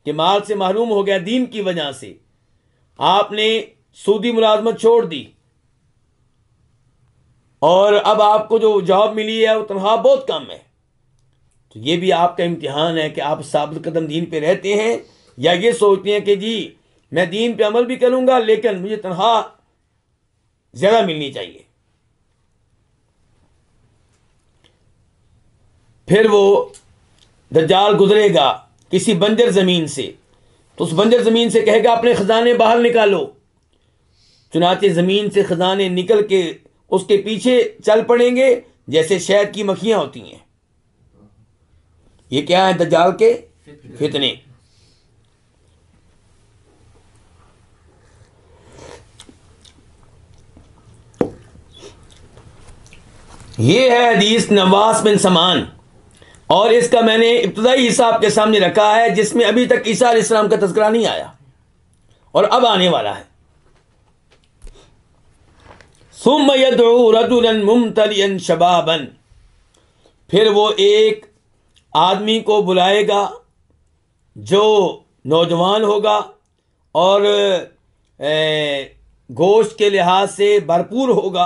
[SPEAKER 1] कि माल से महरूम हो गया दीन की वजह से आपने सूदी मुलाजमत छोड़ दी और अब आपको जो जॉब मिली है वो तनख्वाह बहुत कम है तो ये भी आपका इम्तिहान है कि आप साबित कदम दीन पे रहते हैं या ये सोचते हैं कि जी मैं दीन पे अमल भी करूँगा लेकिन मुझे तनख्वाह ज़्यादा मिलनी चाहिए फिर वो दज्जाल गुजरेगा किसी बंजर ज़मीन से तो उस बंजर ज़मीन से कहेगा अपने ख़जाने बाहर निकालो चुनाचे ज़मीन से ख़जाने निकल के उसके पीछे चल पड़ेंगे जैसे शहद की मखियां होती हैं ये क्या है दजाल के फितने ये है हदीस नवास बिन समान और इसका मैंने इब्तदाई हिस्सा आपके सामने रखा है जिसमें अभी तक ईसा इस्लाम का तस्करा नहीं आया और अब आने वाला है सुम यदू रजुलन मुमतलियन शबाबन फिर वो एक आदमी को बुलाएगा जो नौजवान होगा और गोश्त के लिहाज से भरपूर होगा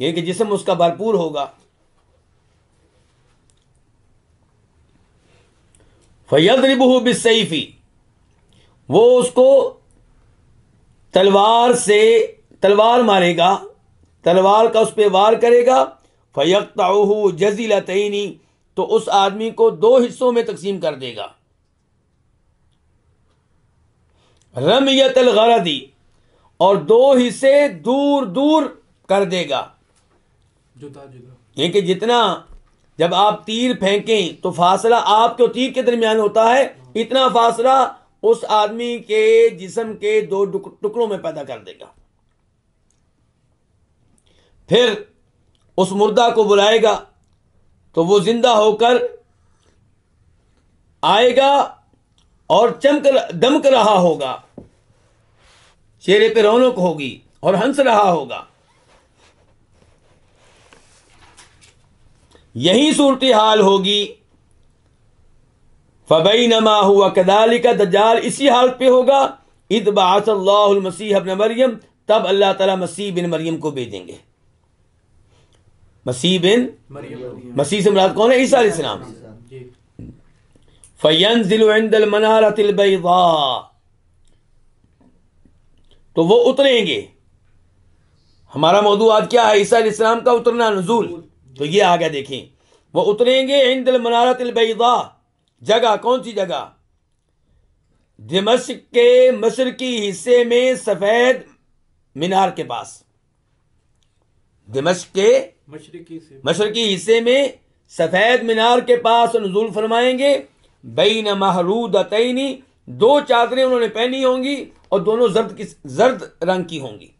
[SPEAKER 1] यानी कि जिसम उसका भरपूर होगा फयदरिबू बिसैफ़ी वो उसको तलवार से तलवार मारेगा तलवार का उस पर वार करेगा फ़यकताऊ जजीला तयनी तो उस आदमी को दो हिस्सों में तकसीम कर देगा रमयतल गरदी और दो हिस्से दूर दूर कर देगा जुदा जुदा कि जितना जब आप तीर फेंकें तो फासला आपके तीर के दरमियान होता है इतना फासला उस आदमी के जिसम के दो टुकड़ों में पैदा कर देगा फिर उस मुर्दा को बुलाएगा तो वो जिंदा होकर आएगा और चमक दमक रहा होगा चेहरे पर रौनक होगी और हंस रहा होगा यही सूरत हाल होगी फबई नमा हुआ कदाली का दज्जाल इसी हाल पे होगा इद बासल्लामसीह मरियम तब अल्लाह तला मसीह बिन मरियम को भेजेंगे मसीह बिन मसीह से मुराद कौन है ईसा इस्लाम फैन दिल मनारतिल तो वो उतरेंगे हमारा मौजू आज क्या है ईसा इस्लाम का उतरना नजूल तो ये आ गया देखें वो उतरेंगे इन दिल मनारतिल जगह कौन सी जगह दिमश्क के की हिस्से में सफ़ेद मीनार के पास दिमश के मशरकी हिस्से में सफ़ेद मीनार के पास नजूल फरमाएंगे बैन महरूद तैनी दो चादरें उन्होंने पहनी होंगी और दोनों जर्द की जर्द रंग की होंगी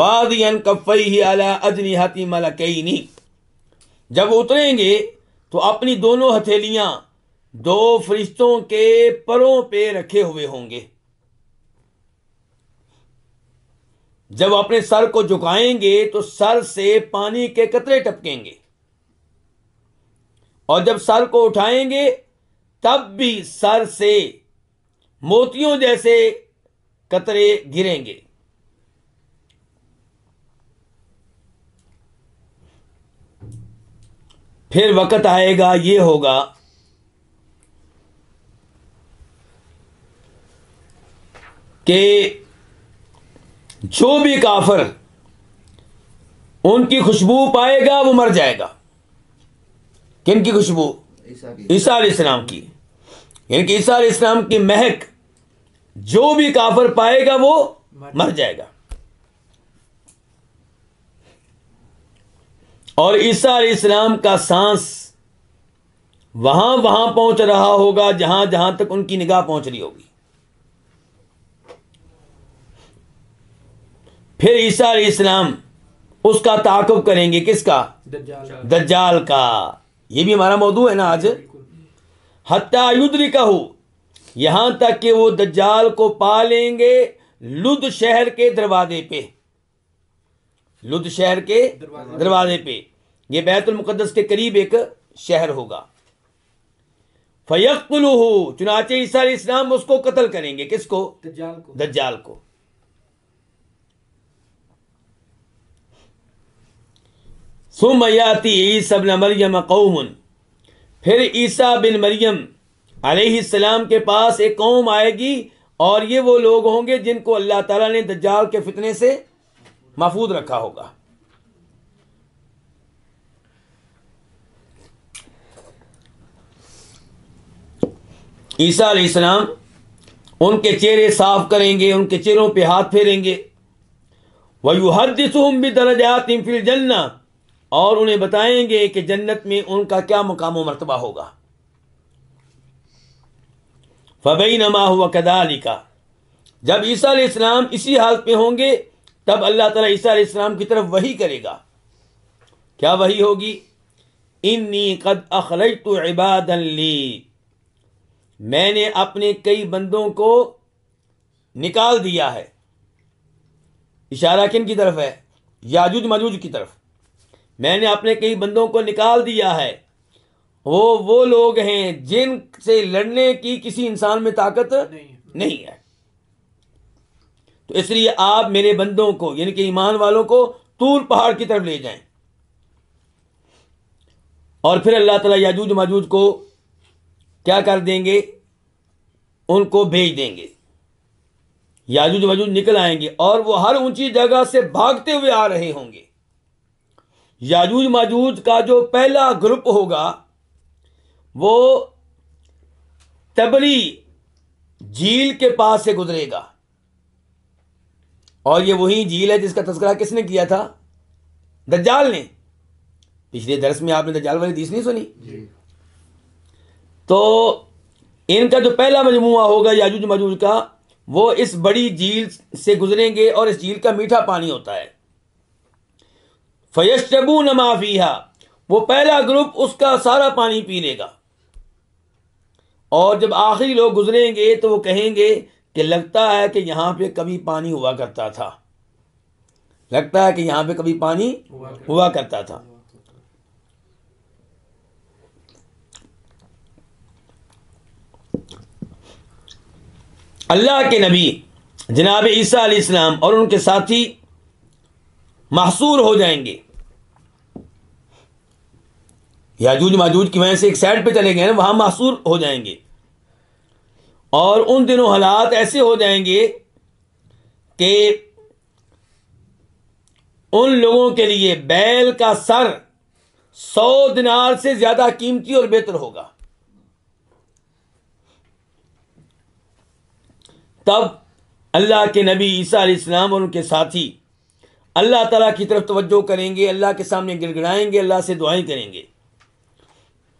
[SPEAKER 1] वादियन कफ़ई ही अला अजनी हाथी मलकईनी जब उतरेंगे तो अपनी दोनों हथेलियां दो फरिश्तों के परों पे रखे हुए होंगे जब अपने सर को झुकाएंगे तो सर से पानी के कतरे टपकेंगे और जब सर को उठाएंगे तब भी सर से मोतियों जैसे कतरे गिरेंगे फिर वक्त आएगा ये होगा कि जो भी काफर उनकी खुशबू पाएगा वो मर जाएगा किन की खुशबू ईसा इस्लाम की इनकी ईसा इस्लाम की महक जो भी काफर पाएगा वो मर जाएगा और ईसा इस्लाम का सांस वहां वहां पहुंच रहा होगा जहां जहां तक उनकी निगाह पहुंच रही होगी फिर ईसा इस्लाम उसका ताकुब करेंगे किसका दज्जाल, दज्जाल का ये भी हमारा मौजू है ना आज हत्या युद्ध का हो यहां तक कि वो दज्जाल को पा लेंगे लुद शहर के दरवाजे पे लुद शहर के दरवाजे पे ये बैतुल मुकदस के करीब एक शहर होगा फयकतुल चुनाचे ईसा इस्लाम उसको कत्ल करेंगे किसको दज्जाल को दज्जाल को सुमयाति ईसा बिन मरियम कौमन फिर ईसा बिन मरियम अलैहिस्सलाम के पास एक कौम आएगी और ये वो लोग होंगे जिनको अल्लाह ताला ने दज्जाल के फितने से महफूज रखा होगा ईसा अलैहिस्सलाम उनके चेहरे साफ करेंगे उनके चेहरों पे हाथ फेरेंगे वयुहदसुम भी दरजात फिल जन्ना और उन्हें बताएंगे कि जन्नत में उनका क्या मुकाम मरतबा होगा फ़बई नमा हुआ का जब ईसा इस्लाम इसी हालत में होंगे तब अल्लाह तला ईसा इस्लाम की तरफ वही करेगा क्या वही होगी इन्नी कद अखरज तो इबादन ली मैंने अपने कई बंदों को निकाल दिया है इशारा किन की तरफ है याजूज मजूज की तरफ मैंने अपने कई बंदों को निकाल दिया है वो वो लोग हैं जिनसे लड़ने की किसी इंसान में ताकत नहीं, नहीं है तो इसलिए आप मेरे बंदों को यानी कि ईमान वालों को तूर पहाड़ की तरफ ले जाएं और फिर अल्लाह तला याजूज माजूज को क्या कर देंगे उनको भेज देंगे याजूज माजूज निकल आएंगे और वो हर ऊंची जगह से भागते हुए आ रहे होंगे याजूज माजूज का जो पहला ग्रुप होगा वो तबरी झील के पास से गुजरेगा और ये वही झील है जिसका तस्करा किसने किया था दज्जाल ने पिछले दरस में आपने दज्जाल वाली दीस नहीं सुनी तो इनका जो पहला मजमू होगा याजूज मजूज का वो इस बड़ी झील से गुजरेंगे और इस झील का मीठा पानी होता है फयशबू नमाफिया वो पहला ग्रुप उसका सारा पानी पी लेगा और जब आखिरी लोग गुजरेंगे तो वो कहेंगे कि लगता है कि यहां पे कभी पानी हुआ करता था लगता है कि यहां पे कभी पानी हुआ, करता था अल्लाह के नबी जनाब ईसा इस्लाम और उनके साथी महसूर हो जाएंगे याजूज माजूज की वजह से एक साइड पे चले गए ना वहां महसूर हो जाएंगे और उन दिनों हालात ऐसे हो जाएंगे कि उन लोगों के लिए बैल का सर सौ दिनार से ज्यादा कीमती और बेहतर होगा तब अल्लाह के नबी ईसा इस्लाम और उनके साथी अल्लाह तला की तरफ तवज्जो करेंगे अल्लाह के सामने गिड़गिड़ाएंगे अल्लाह से दुआई करेंगे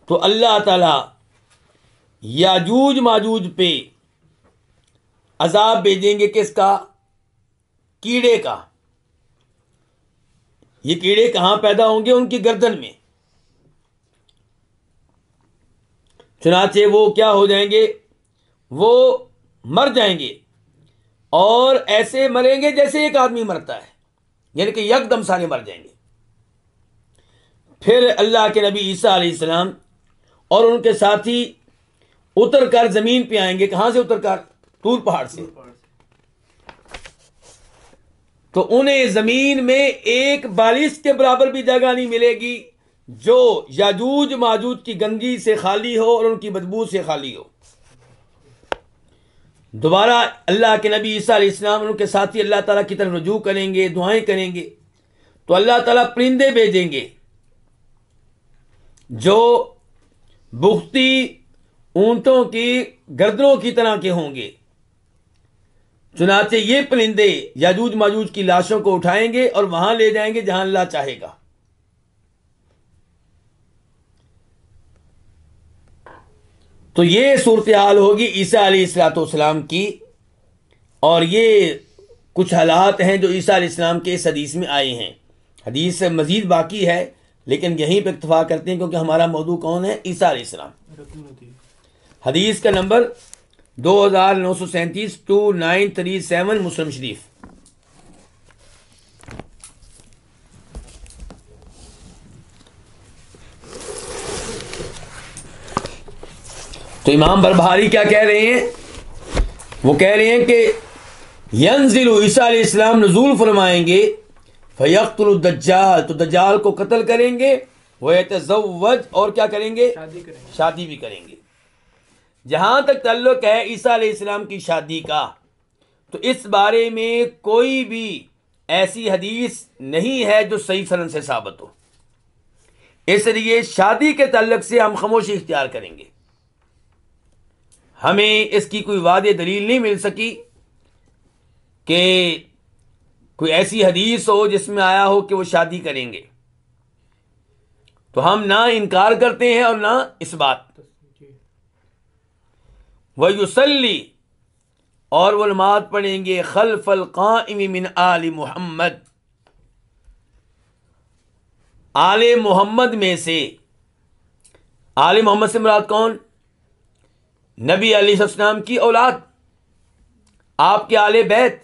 [SPEAKER 1] तो अल्लाह ताला याजूज माजूज पे अजाब भेजेंगे किसका कीड़े का ये कीड़े कहां पैदा होंगे उनकी गर्दन में चुनाचे वो क्या हो जाएंगे वो मर जाएंगे और ऐसे मरेंगे जैसे एक आदमी मरता है यानी कि यकदम सारे मर जाएंगे फिर अल्लाह के नबी ईसा आलाम और उनके साथी उतर कर जमीन पर आएंगे कहां से उतर कर तूर पहाड़ से तो उन्हें जमीन में एक बारिश के बराबर भी जगह नहीं मिलेगी जो याजूज माजूद की गंगी से खाली हो और उनकी बदबू से खाली हो दोबारा अल्लाह के नबी ईसा इस्लाम उनके साथ ही अल्लाह ताला की तरफ रजू करेंगे दुआएं करेंगे तो अल्लाह ताला परिंदे भेजेंगे जो बुख्ती ऊंटों की गर्दनों की तरह के होंगे चुनाचे ये परिंदे याजूज माजूज की लाशों को उठाएंगे और वहां ले जाएंगे जहां अल्लाह चाहेगा तो ये सूरत हाल होगी ईसा इस्लाम की और ये कुछ हालात हैं जो ईसा इस्लाम के इस हदीस में आए हैं हदीस मज़ीद बाकी है लेकिन यहीं पर इतफा करते हैं क्योंकि हमारा मौदू कौन है ईसा इस्लाम हदीस का नंबर दो हज़ार नौ सौ सैंतीस टू नाइन थ्री सेवन मुस्लिम शरीफ तो इमाम बरभारी क्या कह रहे हैं वो कह रहे हैं कि यंजिल ईसा इस्लाम नजूल फरमाएंगे फयकतुल तो दज्जाल को कत्ल करेंगे वो एतजवज और क्या करेंगे शादी करेंगे शादी भी करेंगे जहां तक तल्लुक है ईसा इस्लाम की शादी का तो इस बारे में कोई भी ऐसी हदीस नहीं है जो सही सनन से साबित हो इसलिए शादी के तल्लक से हम खामोशी इख्तियार करेंगे हमें इसकी कोई वाद दलील नहीं मिल सकी कि कोई ऐसी हदीस हो जिसमें आया हो कि वो शादी करेंगे तो हम ना इनकार करते हैं और ना इस बात युसली और वो नमाज पढ़ेंगे खलफ अलकाम मिन आल मोहम्मद आल मोहम्मद में से आल मोहम्मद से मुराद कौन नबी अलैहिस्सलाम की औलाद आपके आले बैत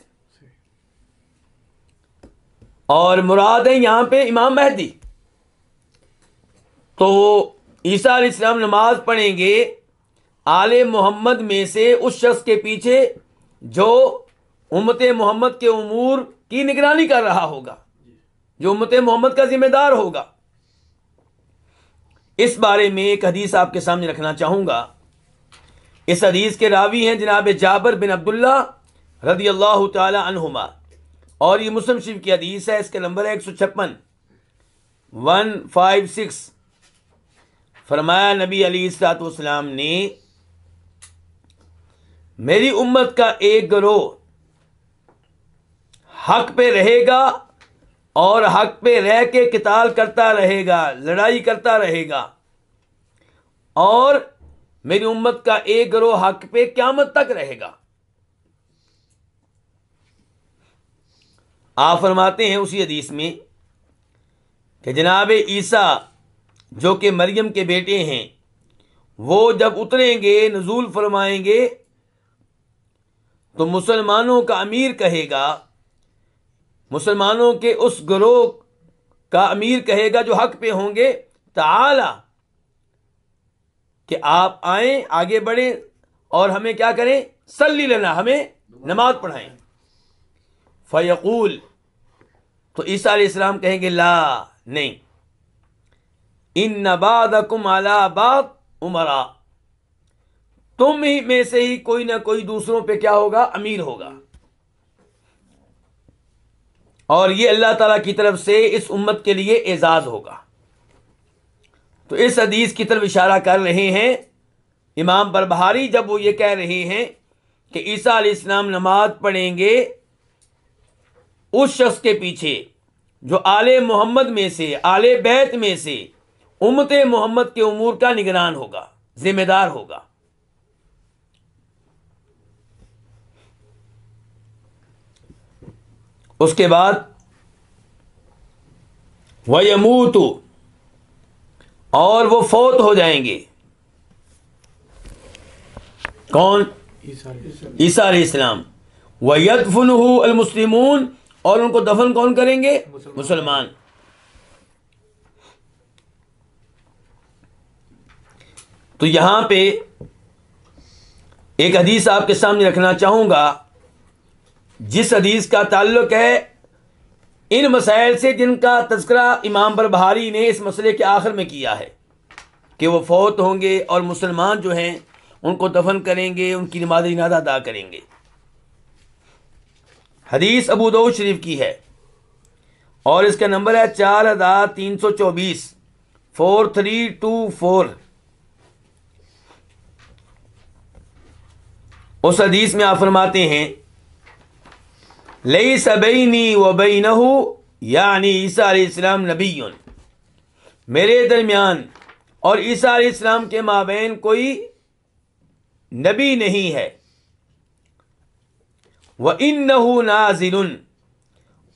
[SPEAKER 1] और मुराद है यहाँ पे इमाम महदी तो ईसा अलैहिस्सलाम नमाज पढ़ेंगे आले मोहम्मद में से उस शख्स के पीछे जो उम्मत मोहम्मद के उमूर की निगरानी कर रहा होगा जो उम्मत मोहम्मद का जिम्मेदार होगा इस बारे में एक हदीस आपके सामने रखना चाहूंगा इस हदीस के रावी हैं जनाब जाबर बिन अब्दुल्ला रदी अल्लाह तुमा और ये मुस्लिम शरीफ की हदीस है इसका नंबर है एक सौ छप्पन वन फाइव सिक्स फरमाया नबी अली सलाम ने मेरी उम्मत का एक गिरोह हक पे रहेगा और हक पे रह के किताल करता रहेगा लड़ाई करता रहेगा और मेरी उम्मत का एक गिरोह हक पे क्या मत तक रहेगा आप फरमाते हैं उसी हदीस में कि जनाब ईसा जो कि मरियम के बेटे हैं वो जब उतरेंगे नजूल फरमाएंगे तो मुसलमानों का अमीर कहेगा मुसलमानों के उस ग्रोह का अमीर कहेगा जो हक पे होंगे ताला कि आप आए आगे बढ़े और हमें क्या करें सल्ली लेना हमें नमाज पढ़ाए फ़यकूल तो ईसा इस्लाम कहेंगे ला नहीं इन नबाद नबादकुम अलाबाद उमरा तुम ही में से ही कोई ना कोई दूसरों पे क्या होगा अमीर होगा और ये अल्लाह ताला की तरफ से इस उम्मत के लिए एजाज होगा तो इस अदीज की तरफ इशारा कर रहे हैं इमाम पर बरबहारी जब वो ये कह रहे हैं कि ईसा इस्लाम नमाज पढ़ेंगे उस शख्स के पीछे जो आले मोहम्मद में से आले बैत में से उमत मोहम्मद के उमूर का निगरान होगा जिम्मेदार होगा उसके बाद तो और वो फोत हो जाएंगे कौन ईसार इस्लाम वयदफन अलमुस्लिम और उनको दफन कौन करेंगे मुसलमान तो यहां पे एक हदीस आपके सामने रखना चाहूंगा जिस हदीस का ताल्लुक है इन मसाइल से जिनका तस्करा इमाम बरबहारी ने इस मसले के आखिर में किया है कि वो फौत होंगे और मुसलमान जो हैं उनको दफन करेंगे उनकी नमाज इनादा अदा करेंगे हदीस अबू दो शरीफ की है और इसका नंबर है चार हज़ार तीन सौ चौबीस फोर थ्री टू फोर उस हदीस में आप फरमाते हैं लई नी व नहू यानी ईसा इस्लाम नबी मेरे दरमियान और ईसा इस्लाम के माबेन कोई नबी नहीं है व इन नाजिल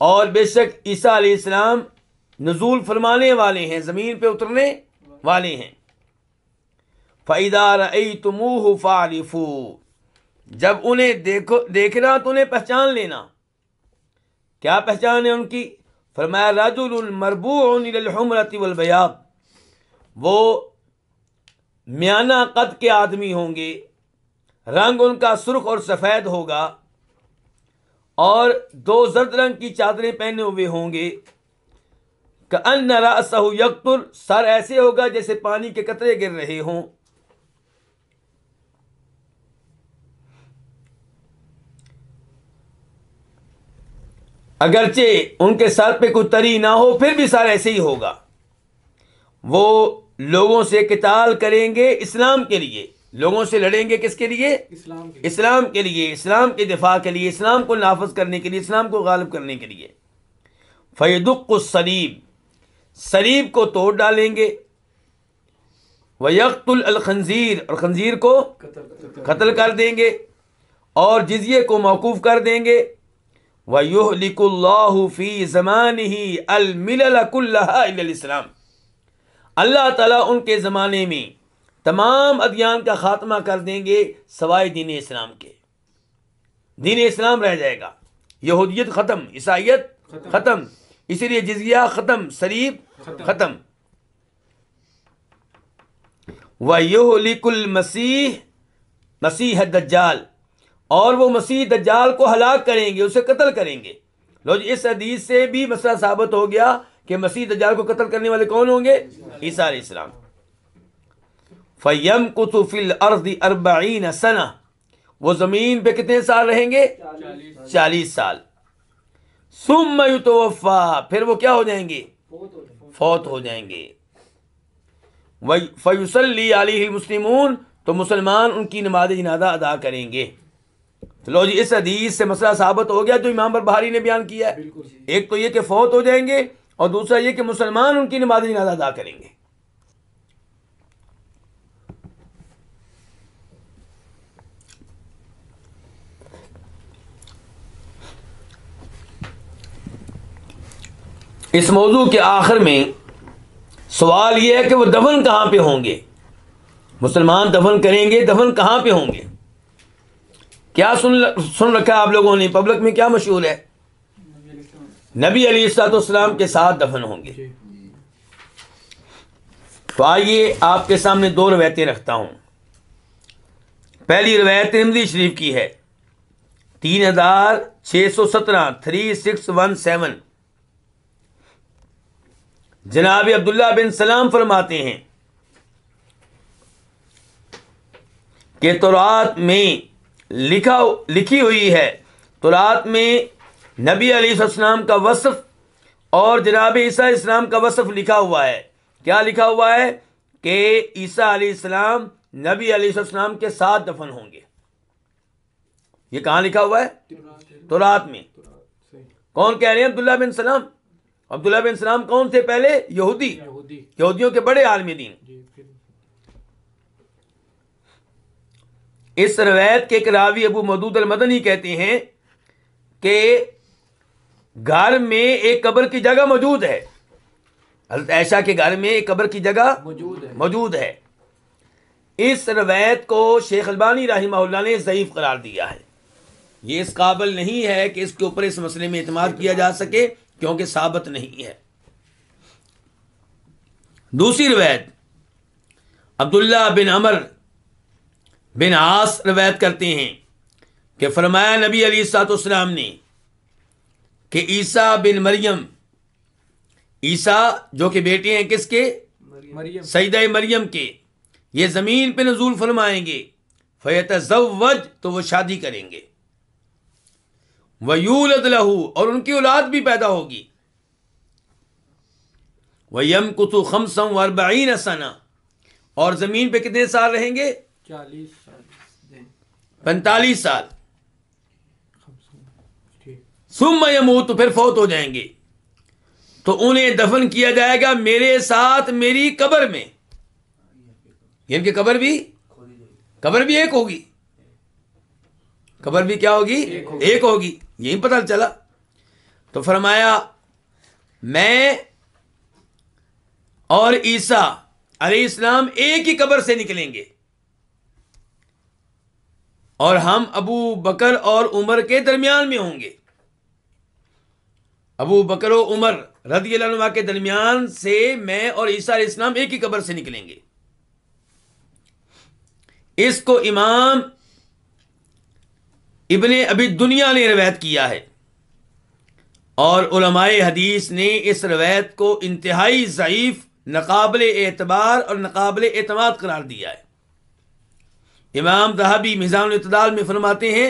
[SPEAKER 1] और बेशक ईसा इस्लाम नजूल फरमाने वाले हैं ज़मीन पर उतरने वाले हैं फ़ैदार तुमूह फारिफू जब उन्हें देखो देखना तो उन्हें पहचान लेना क्या पहचान है उनकी फरमाया राजुलमरबूमरती वो म्याना कद के आदमी होंगे रंग उनका सुर्ख और सफ़ेद होगा और दो जर्द रंग की चादरें पहने हुए होंगे का अन नरा सहु यकतुल सर ऐसे होगा जैसे पानी के कतरे गिर रहे हों अगरचे उनके सर पे कुछ तरी ना हो फिर भी सर ऐसे ही होगा वो लोगों से किताल करेंगे इस्लाम के लिए लोगों से लड़ेंगे किसके लिए इस्लाम के लिए इस्लाम के लिए इस्लाम के दिफा के लिए इस्लाम को नाफज करने के लिए इस्लाम को गालब करने के लिए फ़ैदुक सलीब सलीब को तोड़ डालेंगे वयकतुलखंजीर और खंजीर को कत्ल कर देंगे और जिजिए को मौकूफ़ कर देंगे वयुहलिकुल्लाफ़ी अल्लाह ताला उनके ज़माने में तमाम अदियान का ख़ात्मा कर देंगे सवाए दीन इस्लाम के दीन इस्लाम रह जाएगा यहूदियत ख़त्म ईसाइत ख़त्म इसीलिए जजिया ख़त्म शरीफ ख़त्म वयुहलिकुल मसीह मसीह दज्जाल और वो मसीह दज्जाल को हलाक करेंगे उसे कत्ल करेंगे लो जी इस हदीस से भी मसला साबित हो गया कि मसीह दज्जाल को कत्ल करने वाले कौन होंगे ईसा इस्लाम फ़यम कुतुफिल अर्द अरबीन सना वो ज़मीन पे कितने साल रहेंगे चालीस साल सुम युतवफ़ा फिर वो क्या हो जाएंगे फौत हो जाएंगे वही फ़युसली मुस्लिमून तो मुसलमान उनकी नमाज जनाजा अदा करेंगे तो लो जी इस हदीस से मसला साबित हो गया जो इमाम बरबहारी ने बयान किया है एक तो यह कि फौत हो जाएंगे और दूसरा यह कि मुसलमान उनकी नमाज जनाजा अदा करेंगे इस मौजू के आखिर में सवाल यह है कि वह दफन कहां पर होंगे मुसलमान दफन करेंगे दफन कहां पर होंगे क्या सुन सुन रखा है आप लोगों ने पब्लिक में क्या मशहूर है नबी अली सलाम के साथ दफन होंगे तो आइए आपके सामने दो रवायतें रखता हूं पहली रवायत इमदी शरीफ की है तीन हजार छह सौ सत्रह थ्री सिक्स वन सेवन जनाब अब्दुल्ला बिन सलाम फरमाते हैं कि तौरात में लिखा लिखी हुई है तुरात तो में नबी अलीसम का वसफ़ और जनाब ईसा इस्लाम का वसफ़ लिखा हुआ है क्या लिखा हुआ है कि ईसा इस्लाम नबी अलीसम के साथ दफन होंगे ये कहाँ लिखा हुआ है तुरात तो में कौन कह रहे हैं अब्दुल्ला बिन सलाम अब्दुल्ला बिन सलाम कौन थे पहले यहूदी यहूदियों के बड़े आलमी दिन इस रवैत के एक रावी अबू मदूद अलमदनी कहते हैं कि घर में एक कब्र की जगह मौजूद है हजरत ऐशा के घर में एक कब्र की जगह मौजूद है इस रवायत को शेख अलबानी राहिमा ने जईफ करार दिया है ये इस काबिल नहीं है कि इसके ऊपर इस मसले में अतमाद किया जा सके क्योंकि साबित नहीं है दूसरी रवायत अब्दुल्ला बिन अमर बिन आस रवायत करते हैं कि फरमाया नबी अली सातम ने कि ईसा बिन मरियम ईसा जो कि बेटे हैं किसके मरियम सईद मरियम के ये ज़मीन पे नजूल फरमाएंगे फ़ैत जवज तो वह शादी करेंगे वयूल लहू और उनकी औलाद भी पैदा होगी वयम कुतु खमसम वरबीन सना और ज़मीन पे कितने साल रहेंगे चालीस पैंतालीस साल सुम यमूत तो फिर फौत हो जाएंगे तो उन्हें दफन किया जाएगा मेरे साथ मेरी कबर में इनकी कबर भी कबर भी एक होगी कबर भी क्या होगी एक होगी यही पता चला तो फरमाया मैं और ईसा अरे इस्लाम एक ही कबर से निकलेंगे और हम अबू बकर और उमर के दरमियान में होंगे अबू बकर और उमर रदी के दरमियान से मैं और ईसा इस्लाम एक ही कब्र से निकलेंगे इसको इमाम इबन अभी दुनिया ने रवायत किया है और हदीस ने इस रवायत को इंतहाई ज़यीफ़ नकाबले एतबार और नकाबले अतमाद करार दिया है इमाम दहाबी जहाबी मिज़ानतदाल में फरमाते हैं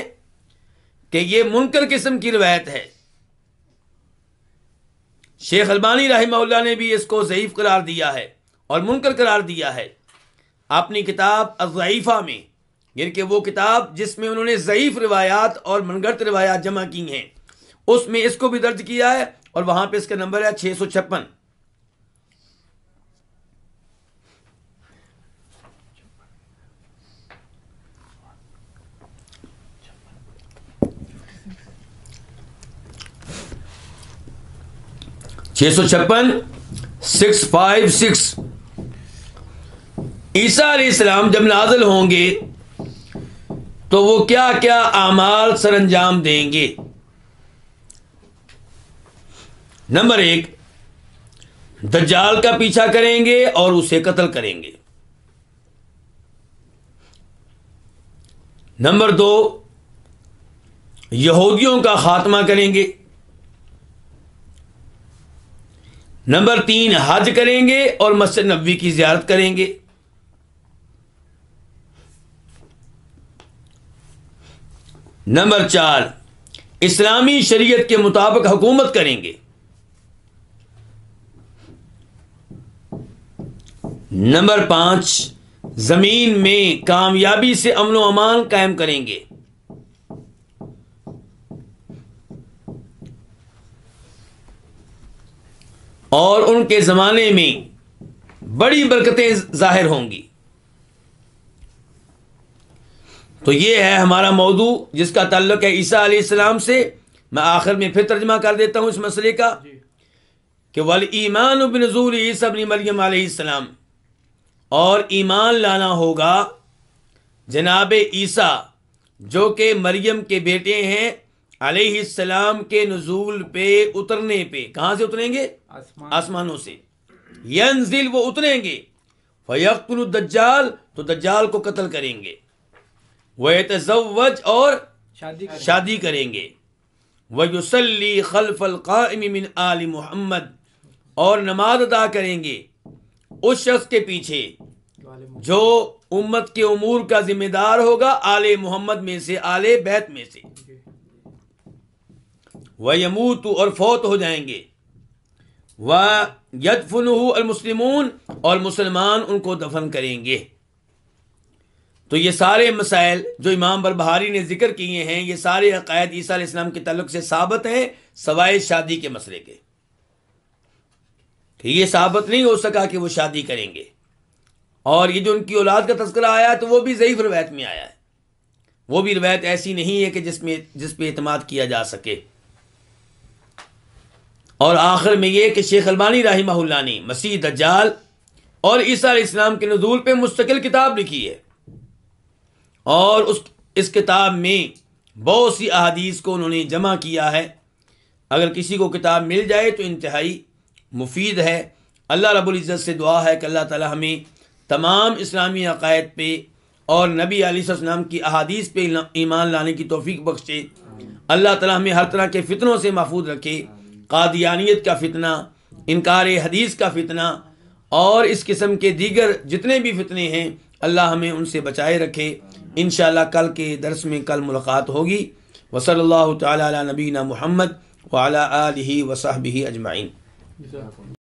[SPEAKER 1] कि यह मुनकर किस्म की रिवायत है शेख अलबानी रहमल्ला ने भी इसको ज़यीफ़ करार दिया है और मुनकर करार दिया है अपनी किताब अज़ीफ़ा में यानी कि वो किताब जिसमें उन्होंने ज़यीफ़ रिवायात और मनगढ़ रिवायात जमा की हैं उसमें इसको भी दर्ज किया है और वहाँ पर इसका नंबर है छः सौ छप्पन छह सौ छप्पन सिक्स फाइव सिक्स ईसा इस्लाम जब नाजल होंगे तो वो क्या क्या आमाल सर अंजाम देंगे नंबर एक दज्जाल का पीछा करेंगे और उसे कत्ल करेंगे नंबर दो यहूदियों का खात्मा करेंगे नंबर तीन हज करेंगे और मस्जिद नबी की जियारत करेंगे नंबर चार इस्लामी शरीयत के मुताबिक हुकूमत करेंगे नंबर पांच जमीन में कामयाबी से अमनो अमान कायम करेंगे और उनके ज़माने में बड़ी बरकतें ज़ाहिर होंगी तो ये है हमारा मौजू जिसका ताल्लुक है ईसा आसमाम से मैं आखिर में फिर तर्जमा कर देता हूं इस मसले का कि वाल ईमान बिनजूल ईसा बन मरियम आसमाम और ईमान लाना होगा जनाब ईसा जो कि मरियम के बेटे हैं अलैहिस्सलाम के नजूल पे उतरने पे कहाँ से उतरेंगे आसमानों से यंजिल वो उतरेंगे फयकल दज्जाल तो दज्जाल को कत्ल करेंगे वह तजवज और शादी करेंगे। शादी करेंगे वह युसली खलफल कामिन आल मोहम्मद और नमाज अदा करेंगे उस शख्स के पीछे जो उम्मत के उमूर का जिम्मेदार होगा आले मोहम्मद में से आले बैत में से व यमूत और फोत हो जाएंगे व यदफन अलमुसलिमून और मुसलमान उनको दफन करेंगे तो ये सारे मसाइल जो इमाम बहारी ने जिक्र किए हैं ये सारे अकायद ईसा इस्लाम के तलुक़ से साबित हैं सवाए शादी के मसले के ये साबित नहीं हो सका कि वो शादी करेंगे और ये जो उनकी औलाद का तस्करा आया तो वो भी ज़यीफ़ रवायत में आया है वो भी रवायत ऐसी नहीं है कि जिसमें जिसपे पे किया जा सके और आखिर में ये कि शेख अलबानी राहिमा ने मसीह दज्जाल और ईसा इस्लाम के नजूल पे मुस्तकिल किताब लिखी है और उस इस किताब में बहुत सी अहादीस को उन्होंने जमा किया है अगर किसी को किताब मिल जाए तो इंतहाई मुफीद है अल्लाह रबुल्ज़त से दुआ है कि अल्लाह ताला हमें तमाम इस्लामी अकायद पर और नबी आलीम की अहादीस पे ईमान लाने की तोफ़ी बख्शे अल्लाह ताला हमें हर तरह के फितनों से महफूज रखे कादियानियत का फितना इनकार हदीस का फितना और इस किस्म के दीगर जितने भी फितने हैं अल्लाह हमें उनसे बचाए रखे इन कल के दरस में कल मुलाकात होगी वसल तबीना महमद वाला आलि वसाहबी अजमाइन